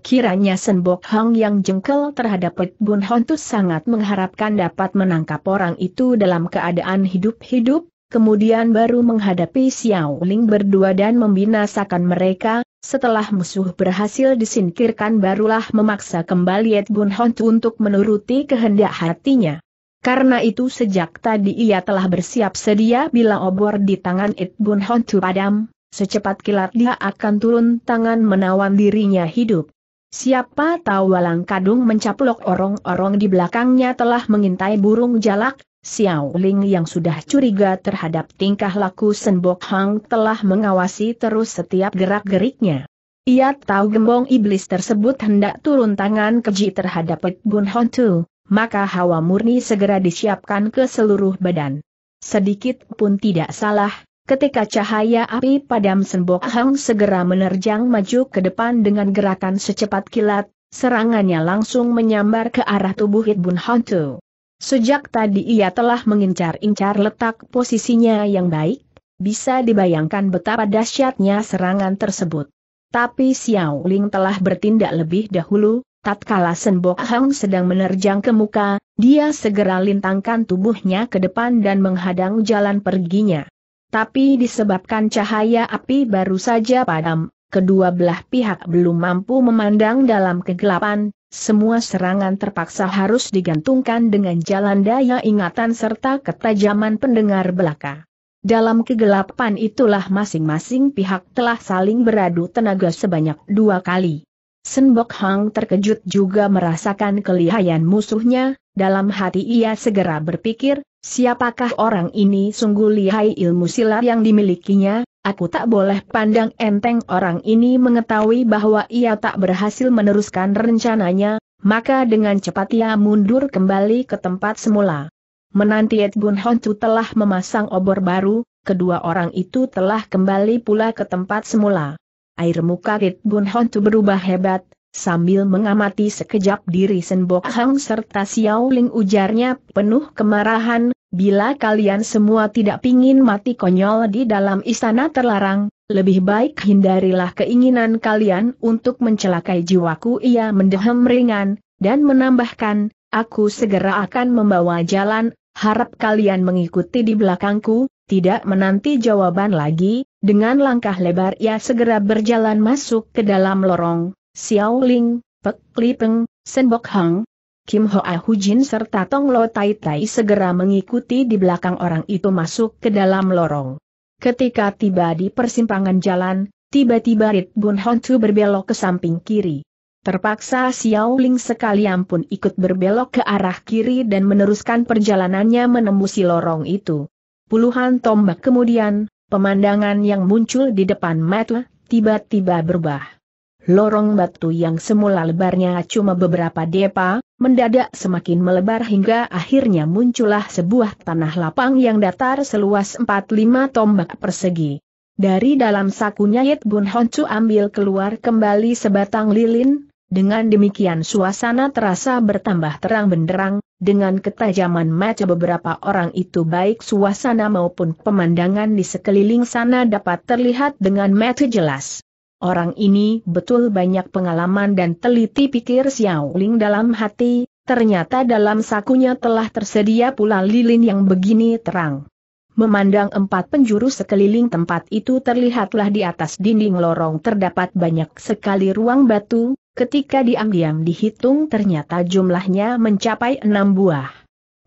Kiranya Senbok Hang yang jengkel terhadap Pek Bun Hontus sangat mengharapkan dapat menangkap orang itu dalam keadaan hidup-hidup, kemudian baru menghadapi Xiao Ling berdua dan membinasakan mereka, setelah musuh berhasil disingkirkan barulah memaksa kembali Ed Bun Hontu untuk menuruti kehendak hatinya. Karena itu sejak tadi ia telah bersiap sedia bila obor di tangan Ed Bun Hontu padam, secepat kilat dia akan turun tangan menawan dirinya hidup. Siapa tahu walang kadung mencaplok orang-orang di belakangnya telah mengintai burung jalak, Xiao Ling yang sudah curiga terhadap tingkah laku Senbok Hang telah mengawasi terus setiap gerak-geriknya. Ia tahu gembong iblis tersebut hendak turun tangan keji terhadap Pek Bun Hon Tu, maka hawa murni segera disiapkan ke seluruh badan. Sedikit pun tidak salah, Ketika cahaya api padam Senbok Hang segera menerjang maju ke depan dengan gerakan secepat kilat, serangannya langsung menyambar ke arah tubuh Hitbun Hantu. Sejak tadi ia telah mengincar-incar letak posisinya yang baik, bisa dibayangkan betapa dahsyatnya serangan tersebut. Tapi Xiao Ling telah bertindak lebih dahulu, tatkala Senbok Hang sedang menerjang ke muka, dia segera lintangkan tubuhnya ke depan dan menghadang jalan perginya. Tapi disebabkan cahaya api baru saja padam, kedua belah pihak belum mampu memandang dalam kegelapan, semua serangan terpaksa harus digantungkan dengan jalan daya ingatan serta ketajaman pendengar belaka. Dalam kegelapan itulah masing-masing pihak telah saling beradu tenaga sebanyak dua kali. Senbok Hang terkejut juga merasakan kelihayan musuhnya, dalam hati ia segera berpikir, Siapakah orang ini sungguh lihai ilmu silat yang dimilikinya, aku tak boleh pandang enteng orang ini mengetahui bahwa ia tak berhasil meneruskan rencananya, maka dengan cepat ia mundur kembali ke tempat semula. Menanti Ed Bun Honcu telah memasang obor baru, kedua orang itu telah kembali pula ke tempat semula. Air muka Ed Bun Honcu berubah hebat, Sambil mengamati sekejap diri Senbok Hang serta Xiao Ling ujarnya penuh kemarahan, bila kalian semua tidak pingin mati konyol di dalam istana terlarang, lebih baik hindarilah keinginan kalian untuk mencelakai jiwaku ia mendehem ringan, dan menambahkan, aku segera akan membawa jalan, harap kalian mengikuti di belakangku, tidak menanti jawaban lagi, dengan langkah lebar ia segera berjalan masuk ke dalam lorong, Xiao Ling, Pek Li Peng, Bok Hang, Kim Hoa Hujin serta Tong Lo Tai Tai segera mengikuti di belakang orang itu masuk ke dalam lorong. Ketika tiba di persimpangan jalan, tiba-tiba Rit Bun Hon berbelok ke samping kiri. Terpaksa Xiao Ling sekalian pun ikut berbelok ke arah kiri dan meneruskan perjalanannya menembusi lorong itu. Puluhan tombak kemudian, pemandangan yang muncul di depan mata tiba-tiba berubah. Lorong batu yang semula lebarnya cuma beberapa depa, mendadak semakin melebar hingga akhirnya muncullah sebuah tanah lapang yang datar seluas 45 tombak persegi. Dari dalam sakunya Yit Bun Honcu ambil keluar kembali sebatang lilin, dengan demikian suasana terasa bertambah terang benderang, dengan ketajaman mata beberapa orang itu baik suasana maupun pemandangan di sekeliling sana dapat terlihat dengan mata jelas. Orang ini betul banyak pengalaman dan teliti pikir Xiao Ling dalam hati, ternyata dalam sakunya telah tersedia pula lilin yang begini terang. Memandang empat penjuru sekeliling tempat itu terlihatlah di atas dinding lorong terdapat banyak sekali ruang batu, ketika diam-diam dihitung ternyata jumlahnya mencapai enam buah.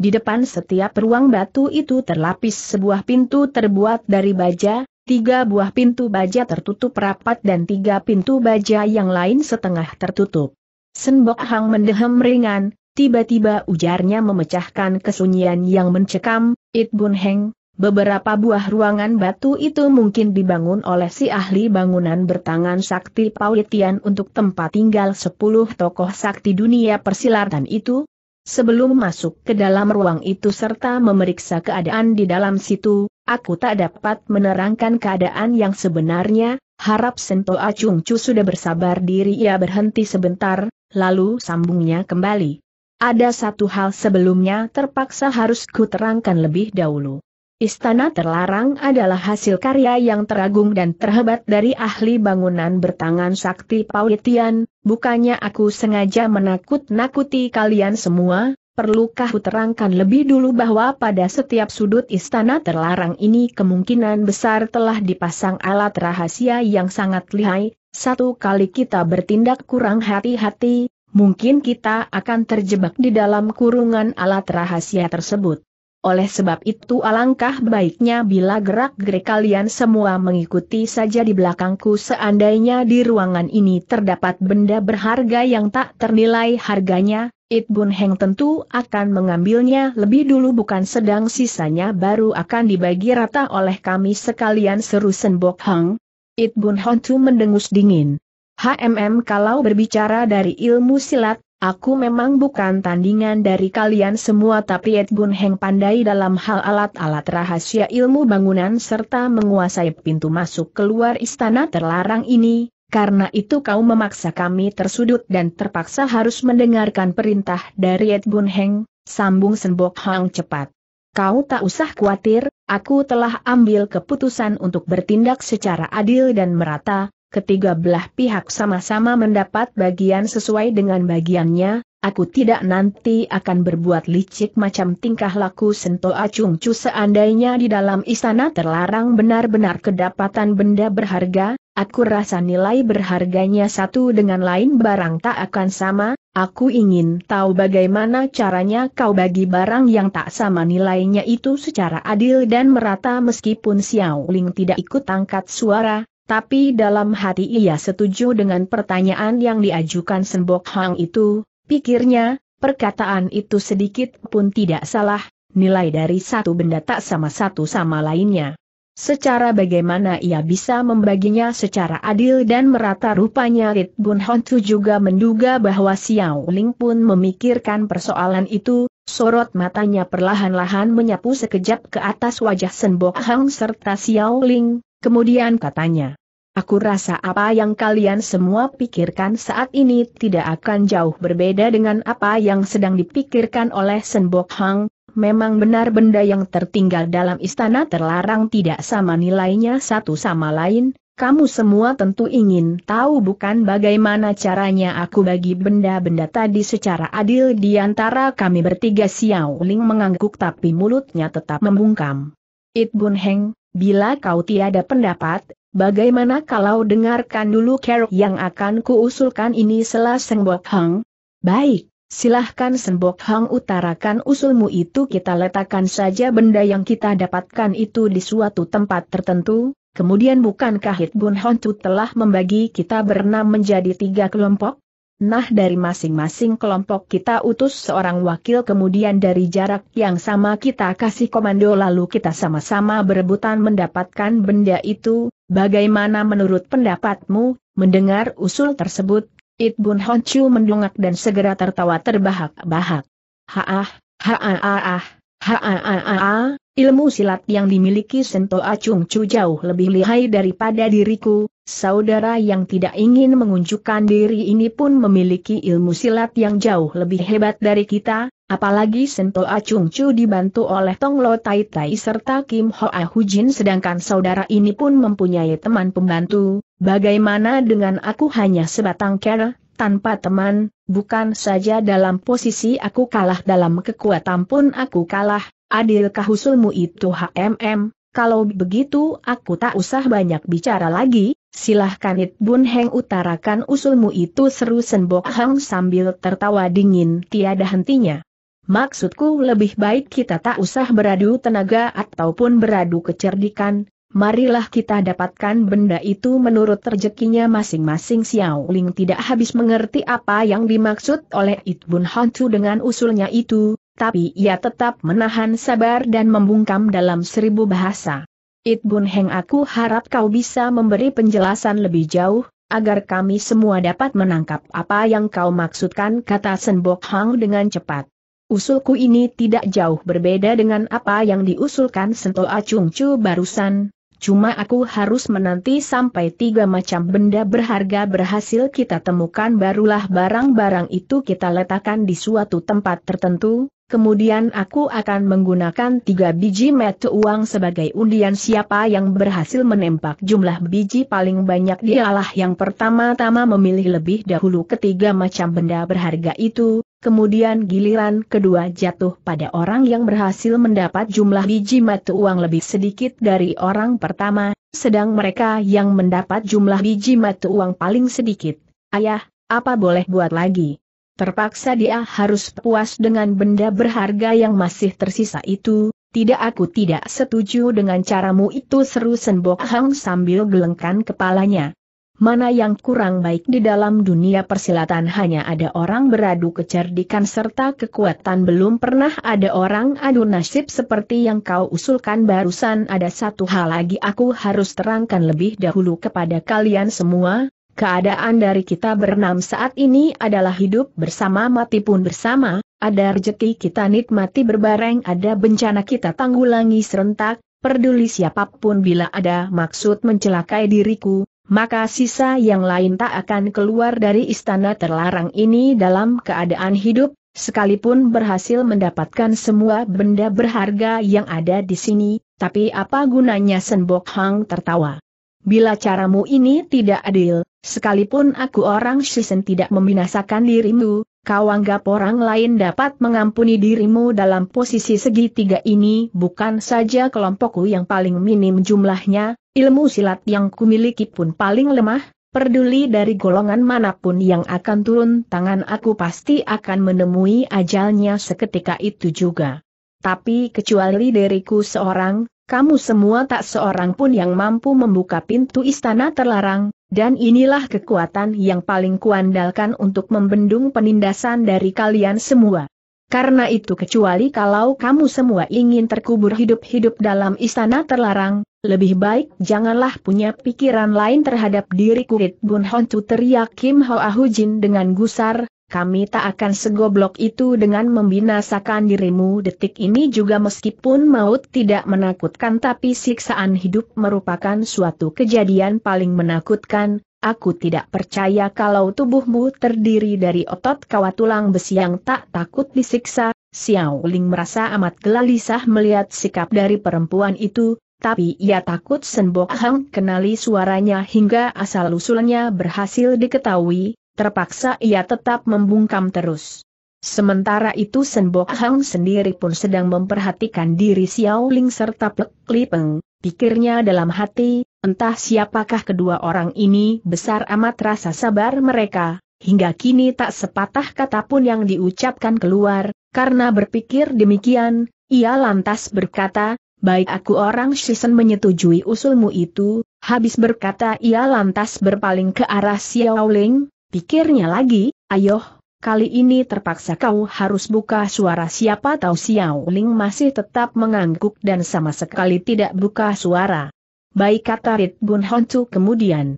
Di depan setiap ruang batu itu terlapis sebuah pintu terbuat dari baja, Tiga buah pintu baja tertutup rapat dan tiga pintu baja yang lain setengah tertutup. Senbok Hang mendehem ringan, tiba-tiba ujarnya memecahkan kesunyian yang mencekam, It Bun Heng, beberapa buah ruangan batu itu mungkin dibangun oleh si ahli bangunan bertangan sakti Paulitian untuk tempat tinggal sepuluh tokoh sakti dunia persilatan itu. Sebelum masuk ke dalam ruang itu serta memeriksa keadaan di dalam situ, Aku tak dapat menerangkan keadaan yang sebenarnya, harap Sento Acung Cu sudah bersabar diri ia berhenti sebentar, lalu sambungnya kembali. Ada satu hal sebelumnya terpaksa harus kuterangkan lebih dahulu. Istana terlarang adalah hasil karya yang teragung dan terhebat dari ahli bangunan bertangan sakti Paulitian, bukannya aku sengaja menakut-nakuti kalian semua, Perlukah kuterangkan lebih dulu bahwa pada setiap sudut istana terlarang ini kemungkinan besar telah dipasang alat rahasia yang sangat lihai, satu kali kita bertindak kurang hati-hati, mungkin kita akan terjebak di dalam kurungan alat rahasia tersebut. Oleh sebab itu alangkah baiknya bila gerak-gerik kalian semua mengikuti saja di belakangku seandainya di ruangan ini terdapat benda berharga yang tak ternilai harganya, Itbun Bun Heng tentu akan mengambilnya lebih dulu bukan sedang sisanya baru akan dibagi rata oleh kami sekalian seru Senbok Hang. Itbun Hontu mendengus dingin. HMM kalau berbicara dari ilmu silat, Aku memang bukan tandingan dari kalian semua tapi Ed Bun Heng pandai dalam hal alat-alat rahasia ilmu bangunan serta menguasai pintu masuk keluar istana terlarang ini, karena itu kau memaksa kami tersudut dan terpaksa harus mendengarkan perintah dari Ed Bun Heng, sambung Senbok Hang cepat. Kau tak usah khawatir, aku telah ambil keputusan untuk bertindak secara adil dan merata, ketiga belah pihak sama-sama mendapat bagian sesuai dengan bagiannya, aku tidak nanti akan berbuat licik macam tingkah laku Sento Acung Cu seandainya di dalam istana terlarang benar-benar kedapatan benda berharga, aku rasa nilai berharganya satu dengan lain barang tak akan sama, aku ingin tahu bagaimana caranya kau bagi barang yang tak sama nilainya itu secara adil dan merata meskipun Xiao Ling tidak ikut angkat suara, tapi dalam hati ia setuju dengan pertanyaan yang diajukan Sembok Hang itu, pikirnya, perkataan itu sedikit pun tidak salah, nilai dari satu benda tak sama satu sama lainnya. Secara bagaimana ia bisa membaginya secara adil dan merata rupanya Rit Bun Hontu juga menduga bahwa Xiao Ling pun memikirkan persoalan itu, sorot matanya perlahan-lahan menyapu sekejap ke atas wajah Sembok Hang serta Xiao Ling, Kemudian katanya, Aku rasa apa yang kalian semua pikirkan saat ini tidak akan jauh berbeda dengan apa yang sedang dipikirkan oleh Senbok Hang, memang benar benda yang tertinggal dalam istana terlarang tidak sama nilainya satu sama lain, kamu semua tentu ingin tahu bukan bagaimana caranya aku bagi benda-benda tadi secara adil di antara kami bertiga Xiao Ling mengangguk tapi mulutnya tetap membungkam. It Bun Heng, Bila kau tiada pendapat, bagaimana kalau dengarkan dulu kerok yang akan kuusulkan ini selah Sengbok Hang? Baik, silahkan Sengbok Hang utarakan usulmu itu kita letakkan saja benda yang kita dapatkan itu di suatu tempat tertentu, kemudian bukankah Hit Bun Hontu telah membagi kita berenam menjadi tiga kelompok? Nah dari masing-masing kelompok kita utus seorang wakil kemudian dari jarak yang sama kita kasih komando lalu kita sama-sama berebutan mendapatkan benda itu, bagaimana menurut pendapatmu, mendengar usul tersebut, It Bun mendongak dan segera tertawa terbahak-bahak. Haah, haah, haah. Haa, ilmu silat yang dimiliki Sento Acung Chu jauh lebih lihai daripada diriku, saudara yang tidak ingin mengunjukkan diri ini pun memiliki ilmu silat yang jauh lebih hebat dari kita, apalagi Sento Acung Chu dibantu oleh Tong Lo Tai Tai serta Kim Hoa Hujin sedangkan saudara ini pun mempunyai teman pembantu, bagaimana dengan aku hanya sebatang kera, tanpa teman, bukan saja dalam posisi aku kalah dalam kekuatan pun aku kalah, adilkah usulmu itu HMM, kalau begitu aku tak usah banyak bicara lagi, silahkan It Bun Heng utarakan usulmu itu seru Senbok Hang sambil tertawa dingin tiada hentinya. Maksudku lebih baik kita tak usah beradu tenaga ataupun beradu kecerdikan, marilah kita dapatkan benda itu menurut rezekinya masing-masing Xiao Ling tidak habis mengerti apa yang dimaksud oleh Itbun Hantu dengan usulnya itu, tapi ia tetap menahan sabar dan membungkam dalam seribu bahasa. Itbun Heng aku harap kau bisa memberi penjelasan lebih jauh, agar kami semua dapat menangkap apa yang kau maksudkan kata Senbok Hang dengan cepat. Usulku ini tidak jauh berbeda dengan apa yang diusulkan Sentoa Acung Chu barusan, Cuma aku harus menanti sampai tiga macam benda berharga berhasil kita temukan barulah barang-barang itu kita letakkan di suatu tempat tertentu, kemudian aku akan menggunakan tiga biji mata uang sebagai undian siapa yang berhasil menembak jumlah biji paling banyak dialah yang pertama-tama memilih lebih dahulu ketiga macam benda berharga itu, Kemudian giliran kedua jatuh pada orang yang berhasil mendapat jumlah biji mata uang lebih sedikit dari orang pertama, sedang mereka yang mendapat jumlah biji mata uang paling sedikit. Ayah, apa boleh buat lagi? Terpaksa dia harus puas dengan benda berharga yang masih tersisa itu, tidak aku tidak setuju dengan caramu itu seru Senbok Hang sambil gelengkan kepalanya mana yang kurang baik di dalam dunia persilatan hanya ada orang beradu kecerdikan serta kekuatan belum pernah ada orang adu nasib seperti yang kau usulkan barusan ada satu hal lagi aku harus terangkan lebih dahulu kepada kalian semua, keadaan dari kita berenam saat ini adalah hidup bersama mati pun bersama, ada rejeki kita nikmati berbareng ada bencana kita tanggulangi serentak, Peduli siapapun bila ada maksud mencelakai diriku, maka sisa yang lain tak akan keluar dari istana terlarang ini dalam keadaan hidup, sekalipun berhasil mendapatkan semua benda berharga yang ada di sini, tapi apa gunanya Senbok Hang tertawa. Bila caramu ini tidak adil, sekalipun aku orang Shisen tidak membinasakan dirimu, kau anggap orang lain dapat mengampuni dirimu dalam posisi segitiga ini bukan saja kelompokku yang paling minim jumlahnya, ilmu silat yang kumiliki pun paling lemah, peduli dari golongan manapun yang akan turun tangan aku pasti akan menemui ajalnya seketika itu juga. Tapi kecuali diriku seorang, kamu semua tak seorang pun yang mampu membuka pintu istana terlarang, dan inilah kekuatan yang paling kuandalkan untuk membendung penindasan dari kalian semua. Karena itu kecuali kalau kamu semua ingin terkubur hidup-hidup dalam istana terlarang, lebih baik janganlah punya pikiran lain terhadap diri kurit Bun Hontu teriak Kim Hoa Hujin dengan gusar, kami tak akan segoblok itu dengan membinasakan dirimu detik ini juga meskipun maut tidak menakutkan tapi siksaan hidup merupakan suatu kejadian paling menakutkan, aku tidak percaya kalau tubuhmu terdiri dari otot kawat tulang besi yang tak takut disiksa, Xiao Ling merasa amat gelisah melihat sikap dari perempuan itu, tapi ia takut Senbok Hang kenali suaranya hingga asal-usulnya berhasil diketahui, terpaksa ia tetap membungkam terus. Sementara itu Senbok Hang sendiri pun sedang memperhatikan diri Xiao Ling serta Plek Li Peng, pikirnya dalam hati, entah siapakah kedua orang ini besar amat rasa sabar mereka, hingga kini tak sepatah kata pun yang diucapkan keluar, karena berpikir demikian, ia lantas berkata, baik aku orang Shisen menyetujui usulmu itu, habis berkata ia lantas berpaling ke arah Xiao Ling, Pikirnya lagi, ayoh, kali ini terpaksa kau harus buka suara siapa tahu Xiao Ling masih tetap mengangguk dan sama sekali tidak buka suara. Baik kata Rit Bun Honcu kemudian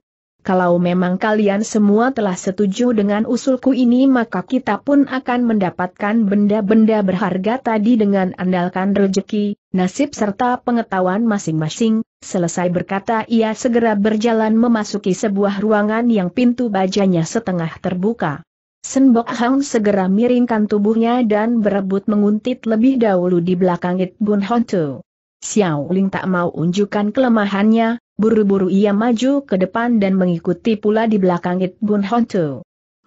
kalau memang kalian semua telah setuju dengan usulku ini maka kita pun akan mendapatkan benda-benda berharga tadi dengan andalkan rejeki, nasib serta pengetahuan masing-masing. Selesai berkata ia segera berjalan memasuki sebuah ruangan yang pintu bajanya setengah terbuka. Senbok Hang segera miringkan tubuhnya dan berebut menguntit lebih dahulu di belakang It Bun Hon Xiao Ling tak mau unjukkan kelemahannya, Buru-buru ia maju ke depan dan mengikuti pula di belakang It Bun Hontu.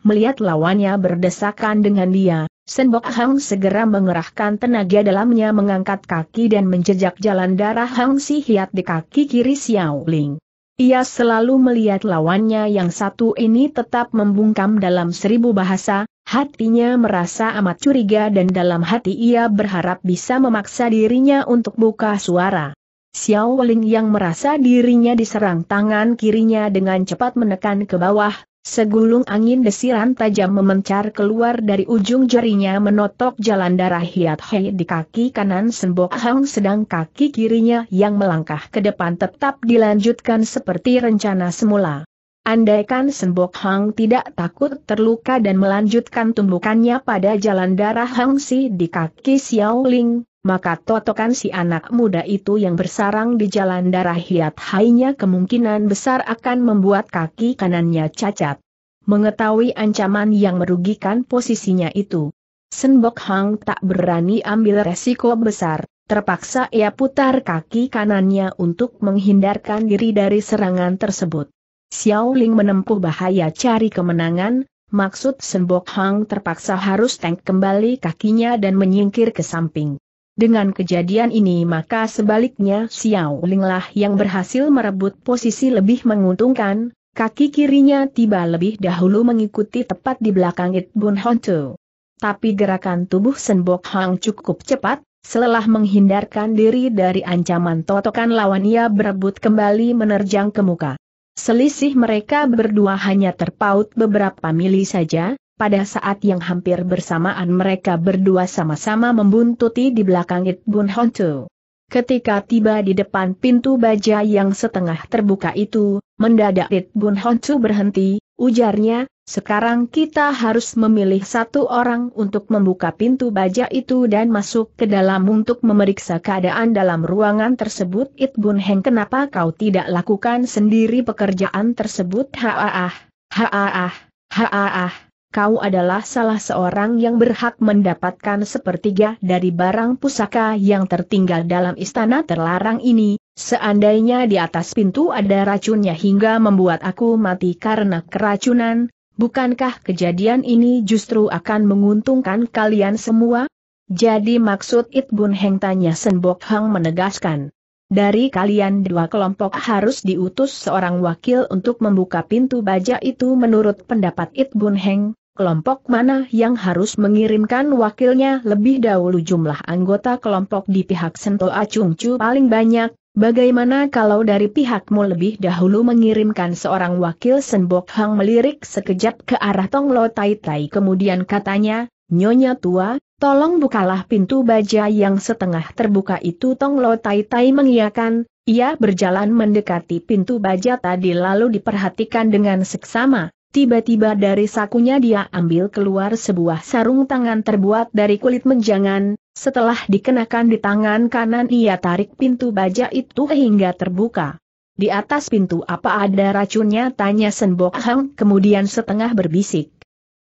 Melihat lawannya berdesakan dengan dia, Senbok Hang segera mengerahkan tenaga dalamnya mengangkat kaki dan menjejak jalan darah Hang Si Hiat di kaki kiri Xiao Ling. Ia selalu melihat lawannya yang satu ini tetap membungkam dalam seribu bahasa, Hatinya merasa amat curiga dan dalam hati ia berharap bisa memaksa dirinya untuk buka suara. Xiao Ling yang merasa dirinya diserang tangan kirinya dengan cepat menekan ke bawah, segulung angin desiran tajam memencar keluar dari ujung jarinya menotok jalan darah Hiat Hei di kaki kanan Senbok Hang sedang kaki kirinya yang melangkah ke depan tetap dilanjutkan seperti rencana semula. Andaikan Senbok Hang tidak takut terluka dan melanjutkan tumbukannya pada jalan darah Hang Si di kaki Xiao Ling, maka totokan si anak muda itu yang bersarang di jalan darah hiat hainya kemungkinan besar akan membuat kaki kanannya cacat. Mengetahui ancaman yang merugikan posisinya itu, Senbok Hang tak berani ambil resiko besar, terpaksa ia putar kaki kanannya untuk menghindarkan diri dari serangan tersebut. Xiao Ling menempuh bahaya cari kemenangan, Maksud Senbok Hang terpaksa harus tank kembali kakinya dan menyingkir ke samping. Dengan kejadian ini maka sebaliknya Xiao Linglah yang berhasil merebut posisi lebih menguntungkan, kaki kirinya tiba lebih dahulu mengikuti tepat di belakang It Bun Hontu. Tapi gerakan tubuh Senbok Hang cukup cepat, Setelah menghindarkan diri dari ancaman totokan lawan ia berebut kembali menerjang ke muka. Selisih mereka berdua hanya terpaut beberapa mili saja, pada saat yang hampir bersamaan mereka berdua sama-sama membuntuti di belakang It Bun Hontu. Ketika tiba di depan pintu baja yang setengah terbuka itu, mendadak It Bun Hontu berhenti, ujarnya, sekarang kita harus memilih satu orang untuk membuka pintu baja itu dan masuk ke dalam untuk memeriksa keadaan dalam ruangan tersebut. It Bun Heng kenapa kau tidak lakukan sendiri pekerjaan tersebut? Haaah, haaah, haaah kau adalah salah seorang yang berhak mendapatkan sepertiga dari barang pusaka yang tertinggal dalam istana terlarang ini, seandainya di atas pintu ada racunnya hingga membuat aku mati karena keracunan, bukankah kejadian ini justru akan menguntungkan kalian semua? Jadi maksud It Bun Heng tanya Senbok Hang menegaskan. Dari kalian dua kelompok harus diutus seorang wakil untuk membuka pintu baja itu menurut pendapat It Bun Heng, kelompok mana yang harus mengirimkan wakilnya lebih dahulu jumlah anggota kelompok di pihak Sento Acungcu paling banyak, bagaimana kalau dari pihakmu lebih dahulu mengirimkan seorang wakil Senbok Hang melirik sekejap ke arah Tonglo Tai Tai kemudian katanya, Nyonya tua, tolong bukalah pintu baja yang setengah terbuka itu Tonglo Tai Tai mengiakan, ia berjalan mendekati pintu baja tadi lalu diperhatikan dengan seksama, Tiba-tiba dari sakunya dia ambil keluar sebuah sarung tangan terbuat dari kulit menjangan, setelah dikenakan di tangan kanan ia tarik pintu baja itu hingga terbuka. Di atas pintu apa ada racunnya tanya Senbok Hang kemudian setengah berbisik.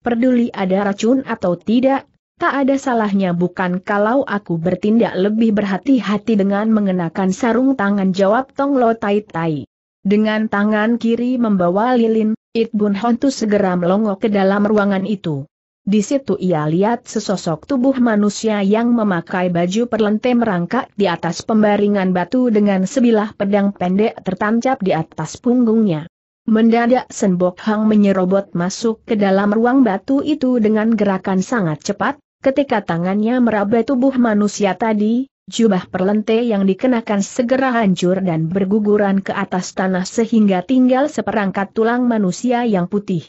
Peduli ada racun atau tidak, tak ada salahnya bukan kalau aku bertindak lebih berhati-hati dengan mengenakan sarung tangan jawab Tong Lo Tai Tai. Dengan tangan kiri membawa lilin, It Bun Hontu segera melongok ke dalam ruangan itu. Di situ ia lihat sesosok tubuh manusia yang memakai baju perlente merangkak di atas pembaringan batu dengan sebilah pedang pendek tertancap di atas punggungnya. Mendadak Senbok Hang menyerobot masuk ke dalam ruang batu itu dengan gerakan sangat cepat, ketika tangannya meraba tubuh manusia tadi, jubah perlente yang dikenakan segera hancur dan berguguran ke atas tanah sehingga tinggal seperangkat tulang manusia yang putih.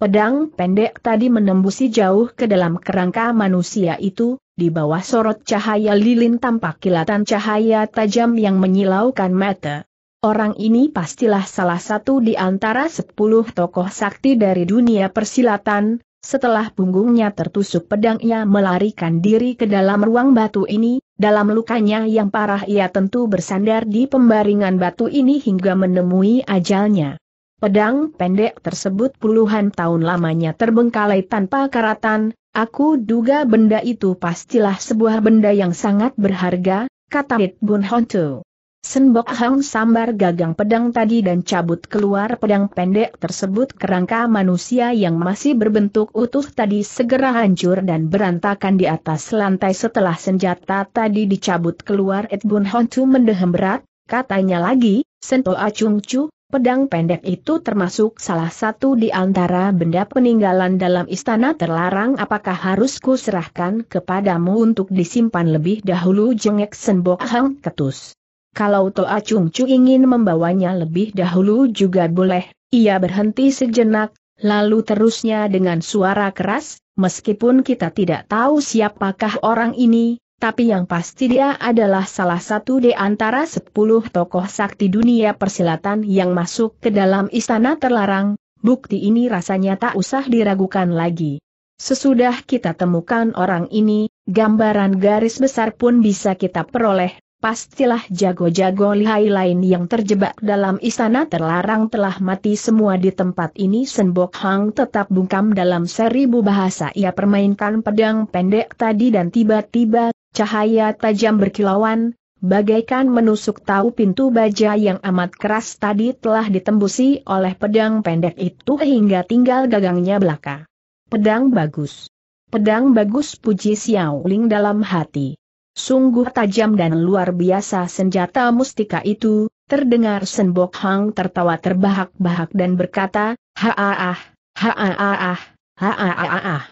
Pedang pendek tadi menembusi jauh ke dalam kerangka manusia itu, di bawah sorot cahaya lilin tampak kilatan cahaya tajam yang menyilaukan mata. Orang ini pastilah salah satu di antara sepuluh tokoh sakti dari dunia persilatan, setelah punggungnya tertusuk pedangnya, melarikan diri ke dalam ruang batu ini, dalam lukanya yang parah ia tentu bersandar di pembaringan batu ini hingga menemui ajalnya. Pedang pendek tersebut puluhan tahun lamanya terbengkalai tanpa karatan, aku duga benda itu pastilah sebuah benda yang sangat berharga, kata It Bun Hontu. Senbok Hang sambar gagang pedang tadi dan cabut keluar pedang pendek tersebut kerangka manusia yang masih berbentuk utuh tadi segera hancur dan berantakan di atas lantai setelah senjata tadi dicabut keluar Ed Bun Hontu mendehem berat, katanya lagi, Sento Acung Chu, pedang pendek itu termasuk salah satu di antara benda peninggalan dalam istana terlarang apakah harus kuserahkan kepadamu untuk disimpan lebih dahulu jengek senbok Hang ketus. Kalau Toa Chung Chu ingin membawanya lebih dahulu juga boleh, ia berhenti sejenak, lalu terusnya dengan suara keras, meskipun kita tidak tahu siapakah orang ini, tapi yang pasti dia adalah salah satu di antara sepuluh tokoh sakti dunia persilatan yang masuk ke dalam istana terlarang, bukti ini rasanya tak usah diragukan lagi. Sesudah kita temukan orang ini, gambaran garis besar pun bisa kita peroleh, pastilah jago-jago lihai lain yang terjebak dalam istana terlarang telah mati semua di tempat ini Senbok Hang tetap bungkam dalam seribu bahasa ia permainkan pedang pendek tadi dan tiba-tiba, cahaya tajam berkilauan, bagaikan menusuk tahu pintu baja yang amat keras tadi telah ditembusi oleh pedang pendek itu hingga tinggal gagangnya belaka. Pedang bagus. Pedang bagus puji Xiao Ling dalam hati. Sungguh tajam dan luar biasa senjata mustika itu, terdengar Senbok Hang tertawa terbahak-bahak dan berkata, Haaah, haaah, haaah.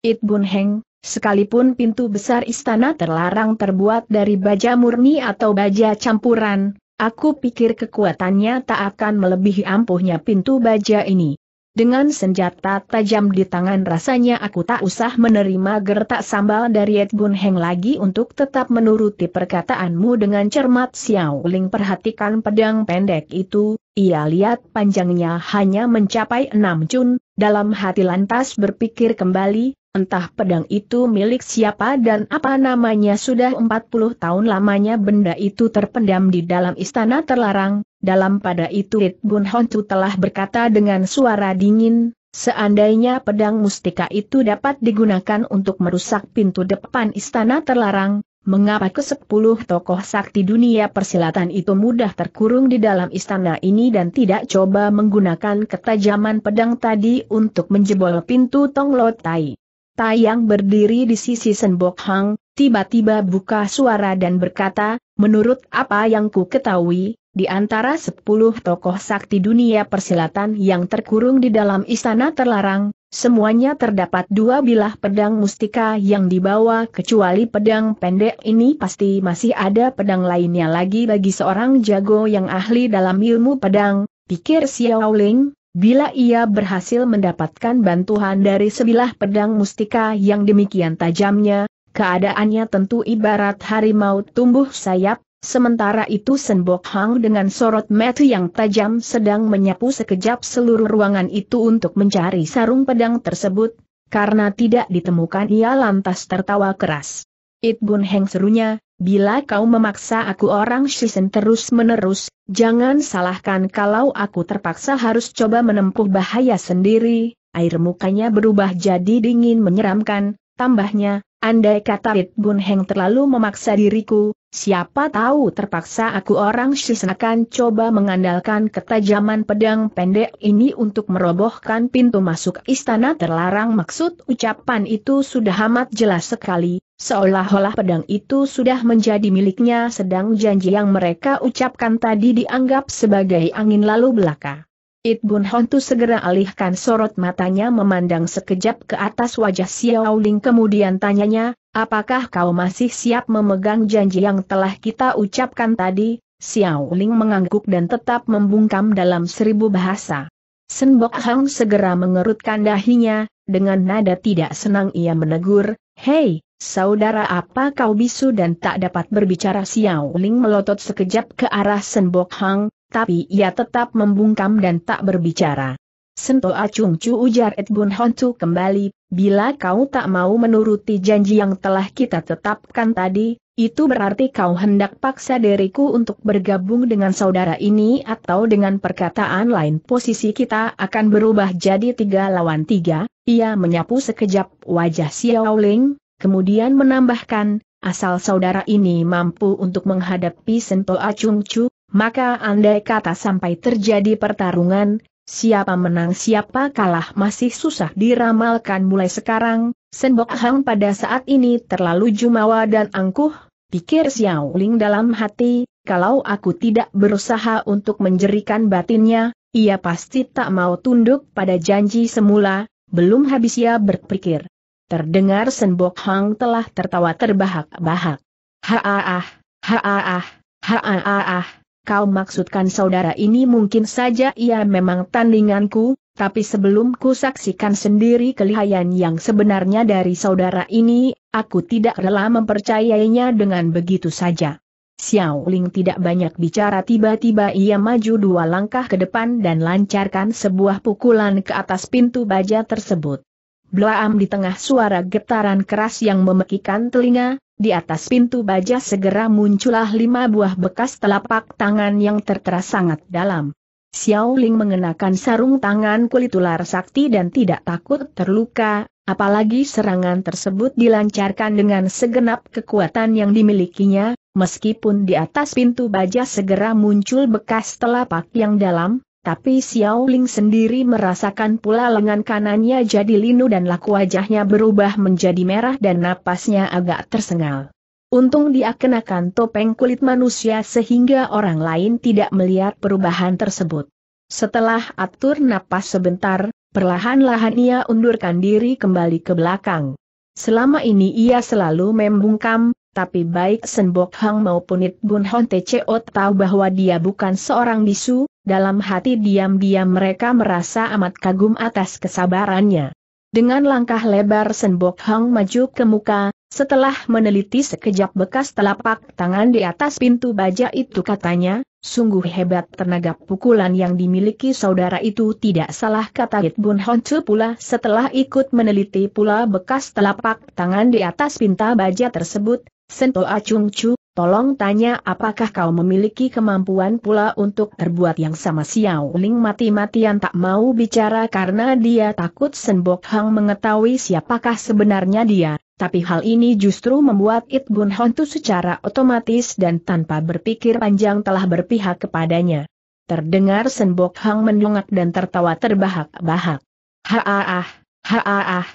It Bun Heng, sekalipun pintu besar istana terlarang terbuat dari baja murni atau baja campuran, aku pikir kekuatannya tak akan melebihi ampuhnya pintu baja ini. Dengan senjata tajam di tangan rasanya aku tak usah menerima gertak sambal dari Ed Bun Heng lagi untuk tetap menuruti perkataanmu dengan cermat Xiao Ling perhatikan pedang pendek itu, ia lihat panjangnya hanya mencapai enam cun, dalam hati lantas berpikir kembali, Entah pedang itu milik siapa dan apa namanya sudah 40 tahun lamanya benda itu terpendam di dalam istana terlarang, dalam pada itu Rit Bun Honcu telah berkata dengan suara dingin, Seandainya pedang mustika itu dapat digunakan untuk merusak pintu depan istana terlarang, mengapa ke sepuluh tokoh sakti dunia persilatan itu mudah terkurung di dalam istana ini dan tidak coba menggunakan ketajaman pedang tadi untuk menjebol pintu Tonglo Tai. Tai yang berdiri di sisi Senbok Hang, tiba-tiba buka suara dan berkata, menurut apa yang ku ketahui, di antara sepuluh tokoh sakti dunia persilatan yang terkurung di dalam istana terlarang, semuanya terdapat dua bilah pedang mustika yang dibawa kecuali pedang pendek ini pasti masih ada pedang lainnya lagi bagi seorang jago yang ahli dalam ilmu pedang, pikir Xiao Ling, bila ia berhasil mendapatkan bantuan dari sebilah pedang mustika yang demikian tajamnya, keadaannya tentu ibarat harimau tumbuh sayap, Sementara itu Sen Bok Hang dengan sorot mata yang tajam sedang menyapu sekejap seluruh ruangan itu untuk mencari sarung pedang tersebut, karena tidak ditemukan ia lantas tertawa keras. It Bun Heng serunya, bila kau memaksa aku orang Shisen terus-menerus, jangan salahkan kalau aku terpaksa harus coba menempuh bahaya sendiri, air mukanya berubah jadi dingin menyeramkan, tambahnya, andai kata It Bun Heng terlalu memaksa diriku, Siapa tahu terpaksa aku orang Shin coba mengandalkan ketajaman pedang pendek ini untuk merobohkan pintu masuk istana terlarang maksud ucapan itu sudah amat jelas sekali, seolah-olah pedang itu sudah menjadi miliknya sedang janji yang mereka ucapkan tadi dianggap sebagai angin lalu belaka. It Bun Hontu segera alihkan sorot matanya memandang sekejap ke atas wajah Xiao Ling kemudian tanyanya, apakah kau masih siap memegang janji yang telah kita ucapkan tadi? Xiao Ling mengangguk dan tetap membungkam dalam seribu bahasa. Senbok Hang segera mengerutkan dahinya, dengan nada tidak senang ia menegur, Hei, saudara apa kau bisu dan tak dapat berbicara Xiao Ling melotot sekejap ke arah Senbok Hang, tapi ia tetap membungkam dan tak berbicara. Sento Acung Chu ujar Et Bun kembali, bila kau tak mau menuruti janji yang telah kita tetapkan tadi, itu berarti kau hendak paksa diriku untuk bergabung dengan saudara ini atau dengan perkataan lain posisi kita akan berubah jadi tiga lawan tiga, ia menyapu sekejap wajah Xiao Ling, kemudian menambahkan, asal saudara ini mampu untuk menghadapi Sento Acung Chu, maka andai kata sampai terjadi pertarungan, siapa menang siapa kalah masih susah diramalkan mulai sekarang, Senbok Hang pada saat ini terlalu jumawa dan angkuh, pikir Xiao Ling dalam hati, kalau aku tidak berusaha untuk menjerikan batinnya, ia pasti tak mau tunduk pada janji semula, belum habis ia berpikir. Terdengar Senbok Hang telah tertawa terbahak-bahak. Ha ah ah, ha ah ah, ha ah ah kau maksudkan saudara ini mungkin saja ia memang tandinganku, tapi sebelum ku saksikan sendiri kelihayan yang sebenarnya dari saudara ini, aku tidak rela mempercayainya dengan begitu saja. Xiao Ling tidak banyak bicara tiba-tiba ia maju dua langkah ke depan dan lancarkan sebuah pukulan ke atas pintu baja tersebut. Blaam di tengah suara getaran keras yang memekikan telinga, di atas pintu baja segera muncullah lima buah bekas telapak tangan yang tertera sangat dalam. Xiao Ling mengenakan sarung tangan kulit ular sakti dan tidak takut terluka, apalagi serangan tersebut dilancarkan dengan segenap kekuatan yang dimilikinya, meskipun di atas pintu baja segera muncul bekas telapak yang dalam, tapi Xiao Ling sendiri merasakan pula lengan kanannya jadi linu dan laku wajahnya berubah menjadi merah dan napasnya agak tersengal. Untung dia kenakan topeng kulit manusia sehingga orang lain tidak melihat perubahan tersebut. Setelah atur napas sebentar, perlahan-lahan ia undurkan diri kembali ke belakang. Selama ini ia selalu membungkam, tapi baik Senbok Hang maupun It Bun Hon Tcheot tahu bahwa dia bukan seorang bisu, dalam hati diam-diam mereka merasa amat kagum atas kesabarannya. Dengan langkah lebar Senbok Hong maju ke muka, setelah meneliti sekejap bekas telapak tangan di atas pintu baja itu katanya, sungguh hebat tenaga pukulan yang dimiliki saudara itu tidak salah kata Git Bun Honcu pula setelah ikut meneliti pula bekas telapak tangan di atas pintu baja tersebut, Sento Acung Chu, Tolong tanya apakah kau memiliki kemampuan pula untuk terbuat yang sama Xiao Ling mati-matian tak mau bicara karena dia takut Senbok Hang mengetahui siapakah sebenarnya dia, tapi hal ini justru membuat It Bun Hontu secara otomatis dan tanpa berpikir panjang telah berpihak kepadanya. Terdengar Senbok Hang mendongak dan tertawa terbahak-bahak. Haaah, haaah,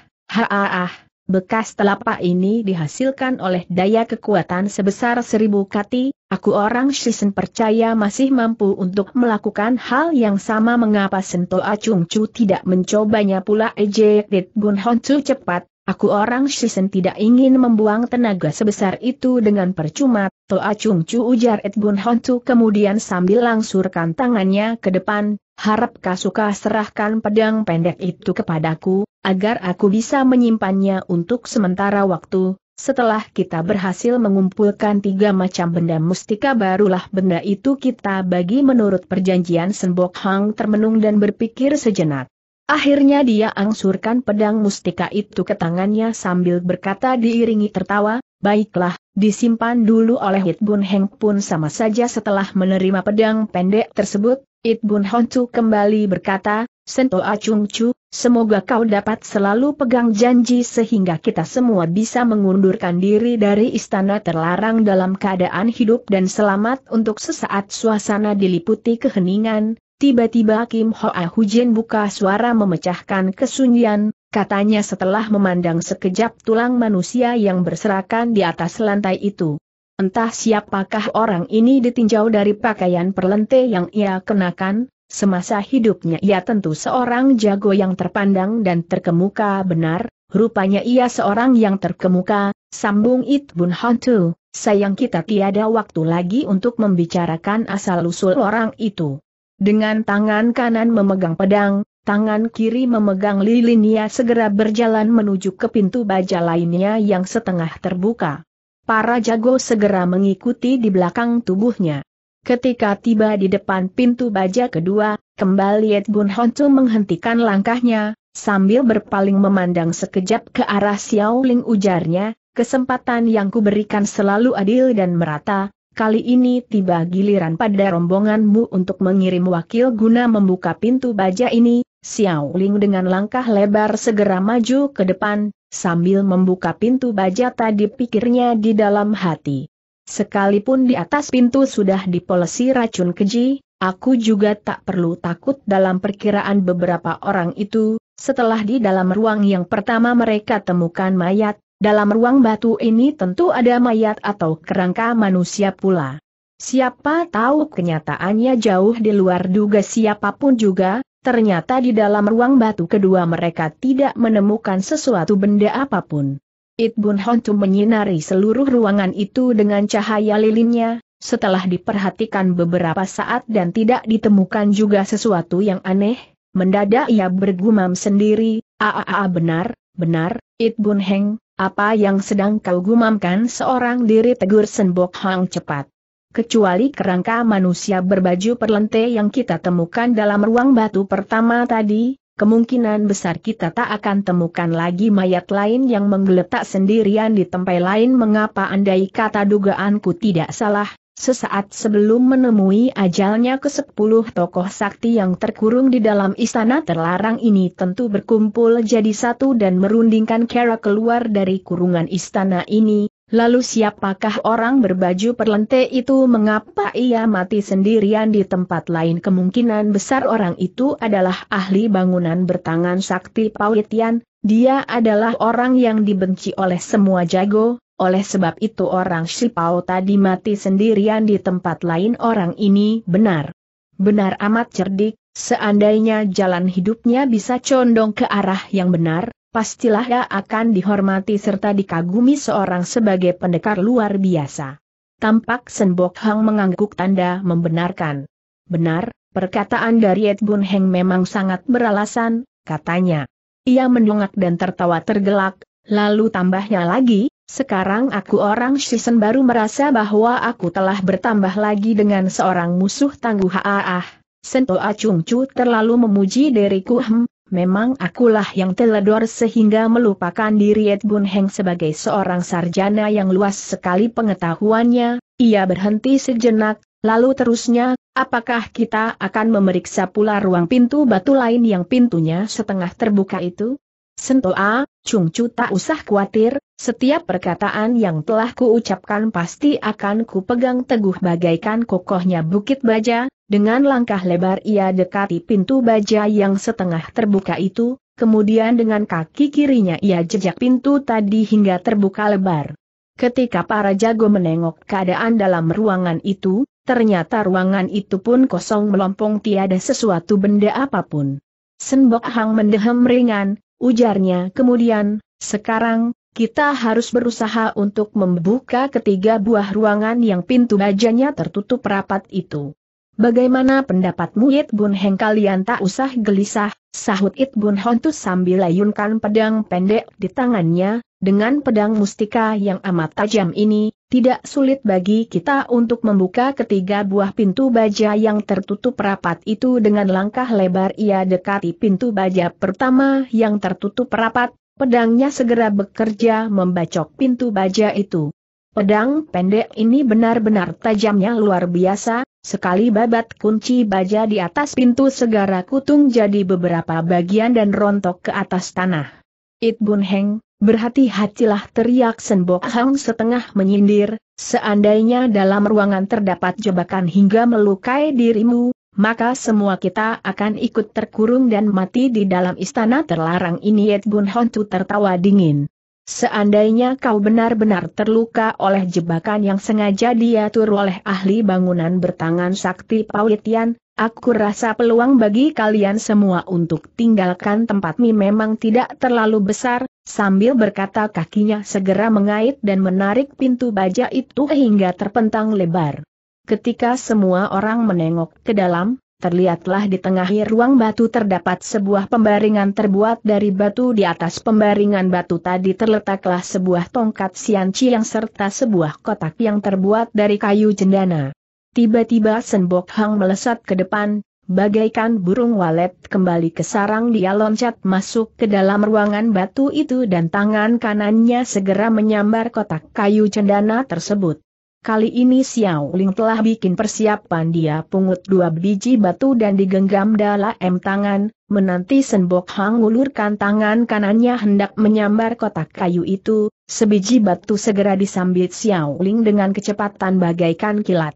ah bekas telapak ini dihasilkan oleh daya kekuatan sebesar seribu kati, aku orang Shisen percaya masih mampu untuk melakukan hal yang sama mengapa Sento Acung Chu tidak mencobanya pula dit Bun Hon Chu cepat, Aku orang Shisen tidak ingin membuang tenaga sebesar itu dengan percuma, Toa Chung Chu ujar Edbun Chu kemudian sambil langsurkan tangannya ke depan, harap Kasuka serahkan pedang pendek itu kepadaku, agar aku bisa menyimpannya untuk sementara waktu, setelah kita berhasil mengumpulkan tiga macam benda mustika barulah benda itu kita bagi menurut perjanjian Senbok Hang termenung dan berpikir sejenak. Akhirnya dia angsurkan pedang mustika itu ke tangannya sambil berkata diiringi tertawa, Baiklah, disimpan dulu oleh It Bun Heng pun sama saja setelah menerima pedang pendek tersebut, It Bun Honcu kembali berkata, Sento Acung Chu, semoga kau dapat selalu pegang janji sehingga kita semua bisa mengundurkan diri dari istana terlarang dalam keadaan hidup dan selamat untuk sesaat suasana diliputi keheningan, tiba-tiba Kim Hoa Hujin buka suara memecahkan kesunyian, katanya setelah memandang sekejap tulang manusia yang berserakan di atas lantai itu. Entah siapakah orang ini ditinjau dari pakaian perlente yang ia kenakan, semasa hidupnya ia tentu seorang jago yang terpandang dan terkemuka benar, rupanya ia seorang yang terkemuka, sambung It Bun Hantu, sayang kita tiada waktu lagi untuk membicarakan asal-usul orang itu. Dengan tangan kanan memegang pedang, tangan kiri memegang lilinnya segera berjalan menuju ke pintu baja lainnya yang setengah terbuka. Para jago segera mengikuti di belakang tubuhnya. Ketika tiba di depan pintu baja kedua, kembali Ed Bun Honcu menghentikan langkahnya, sambil berpaling memandang sekejap ke arah Xiao Ling ujarnya, kesempatan yang kuberikan selalu adil dan merata, kali ini tiba giliran pada rombonganmu untuk mengirim wakil guna membuka pintu baja ini, Xiao Ling dengan langkah lebar segera maju ke depan, sambil membuka pintu baja tadi pikirnya di dalam hati. Sekalipun di atas pintu sudah dipolesi racun keji, aku juga tak perlu takut dalam perkiraan beberapa orang itu, setelah di dalam ruang yang pertama mereka temukan mayat, dalam ruang batu ini tentu ada mayat atau kerangka manusia pula. Siapa tahu kenyataannya jauh di luar duga siapapun juga, Ternyata di dalam ruang batu kedua mereka tidak menemukan sesuatu benda apapun. It Bun Hontu menyinari seluruh ruangan itu dengan cahaya lilinnya, setelah diperhatikan beberapa saat dan tidak ditemukan juga sesuatu yang aneh, mendadak ia bergumam sendiri, aaa ah, ah, ah, benar, benar, It Bun Heng, apa yang sedang kau gumamkan seorang diri tegur Senbok Hang cepat kecuali kerangka manusia berbaju perlente yang kita temukan dalam ruang batu pertama tadi, kemungkinan besar kita tak akan temukan lagi mayat lain yang menggeletak sendirian di tempat lain mengapa andai kata dugaanku tidak salah, sesaat sebelum menemui ajalnya ke sepuluh tokoh sakti yang terkurung di dalam istana terlarang ini tentu berkumpul jadi satu dan merundingkan cara keluar dari kurungan istana ini, Lalu siapakah orang berbaju perlente itu mengapa ia mati sendirian di tempat lain kemungkinan besar orang itu adalah ahli bangunan bertangan sakti Pawitian. dia adalah orang yang dibenci oleh semua jago, oleh sebab itu orang Shipao tadi mati sendirian di tempat lain orang ini benar. Benar amat cerdik, seandainya jalan hidupnya bisa condong ke arah yang benar, pastilah ia akan dihormati serta dikagumi seorang sebagai pendekar luar biasa. Tampak Senbok Hang mengangguk tanda membenarkan. Benar, perkataan dari Ed Heng memang sangat beralasan, katanya. Ia mendongak dan tertawa tergelak, lalu tambahnya lagi, sekarang aku orang Shisen baru merasa bahwa aku telah bertambah lagi dengan seorang musuh tangguh ah ah. ah. Sento Acung Chu terlalu memuji diriku hmm, Memang akulah yang teledor sehingga melupakan diri Ed Bun Heng sebagai seorang sarjana yang luas sekali pengetahuannya, ia berhenti sejenak, lalu terusnya, apakah kita akan memeriksa pula ruang pintu batu lain yang pintunya setengah terbuka itu? Sentoa, Chung Chu tak usah khawatir, setiap perkataan yang telah kuucapkan pasti akan kupegang teguh bagaikan kokohnya bukit baja, dengan langkah lebar ia dekati pintu baja yang setengah terbuka itu, kemudian dengan kaki kirinya ia jejak pintu tadi hingga terbuka lebar. Ketika para jago menengok keadaan dalam ruangan itu, ternyata ruangan itu pun kosong melompong tiada sesuatu benda apapun. Senbok Hang mendehem ringan, ujarnya kemudian, sekarang, kita harus berusaha untuk membuka ketiga buah ruangan yang pintu bajanya tertutup rapat itu. Bagaimana pendapatmu It Bun Heng kalian tak usah gelisah, sahut It Bun Hontus sambil layunkan pedang pendek di tangannya, dengan pedang mustika yang amat tajam ini, tidak sulit bagi kita untuk membuka ketiga buah pintu baja yang tertutup rapat itu dengan langkah lebar ia dekati pintu baja pertama yang tertutup rapat, pedangnya segera bekerja membacok pintu baja itu. Pedang pendek ini benar-benar tajamnya luar biasa, Sekali babat kunci baja di atas pintu segara kutung jadi beberapa bagian dan rontok ke atas tanah. It Bun Heng, berhati-hatilah teriak Senbok Hang setengah menyindir, seandainya dalam ruangan terdapat jebakan hingga melukai dirimu, maka semua kita akan ikut terkurung dan mati di dalam istana terlarang ini It Bun tu tertawa dingin. Seandainya kau benar-benar terluka oleh jebakan yang sengaja diatur oleh ahli bangunan bertangan sakti Paulitian, aku rasa peluang bagi kalian semua untuk tinggalkan tempat Mi memang tidak terlalu besar, sambil berkata kakinya segera mengait dan menarik pintu baja itu hingga terpentang lebar. Ketika semua orang menengok ke dalam, terlihatlah di tengah ruang batu terdapat sebuah pembaringan terbuat dari batu di atas pembaringan batu tadi terletaklah sebuah tongkat sianci yang serta sebuah kotak yang terbuat dari kayu jendana. Tiba-tiba Senbok Hang melesat ke depan, bagaikan burung walet kembali ke sarang dia loncat masuk ke dalam ruangan batu itu dan tangan kanannya segera menyambar kotak kayu cendana tersebut. Kali ini Xiao Ling telah bikin persiapan dia pungut dua biji batu dan digenggam dalam tangan, menanti Senbok Hang ngulurkan tangan kanannya hendak menyambar kotak kayu itu, sebiji batu segera disambit Xiao Ling dengan kecepatan bagaikan kilat.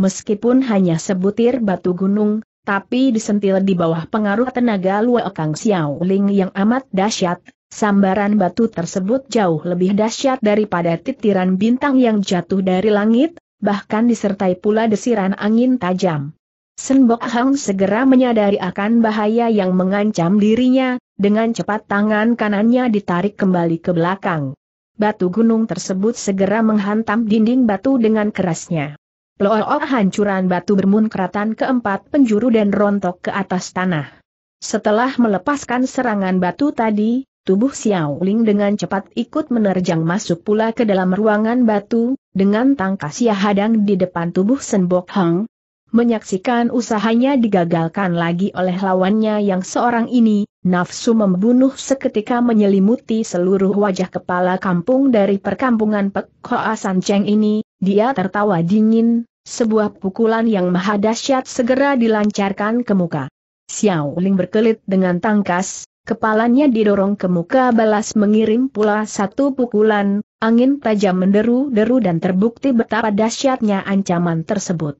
Meskipun hanya sebutir batu gunung, tapi disentil di bawah pengaruh tenaga Luo Kang Xiao Ling yang amat dahsyat, Sambaran batu tersebut jauh lebih dahsyat daripada titiran bintang yang jatuh dari langit, bahkan disertai pula desiran angin tajam. Senbok Hang segera menyadari akan bahaya yang mengancam dirinya, dengan cepat tangan kanannya ditarik kembali ke belakang. Batu gunung tersebut segera menghantam dinding batu dengan kerasnya. Look oh, hancuran batu bermunkratan keempat penjuru dan rontok ke atas tanah. Setelah melepaskan serangan batu tadi, Tubuh Xiao Ling dengan cepat ikut menerjang masuk pula ke dalam ruangan batu, dengan tangkas ia hadang di depan tubuh Senbok Hang. Menyaksikan usahanya digagalkan lagi oleh lawannya yang seorang ini, nafsu membunuh seketika menyelimuti seluruh wajah kepala kampung dari perkampungan Pek Hoa San Cheng ini, dia tertawa dingin, sebuah pukulan yang maha dahsyat segera dilancarkan ke muka. Xiao Ling berkelit dengan tangkas, Kepalanya didorong ke muka balas mengirim pula satu pukulan, angin tajam menderu-deru dan terbukti betapa dahsyatnya ancaman tersebut.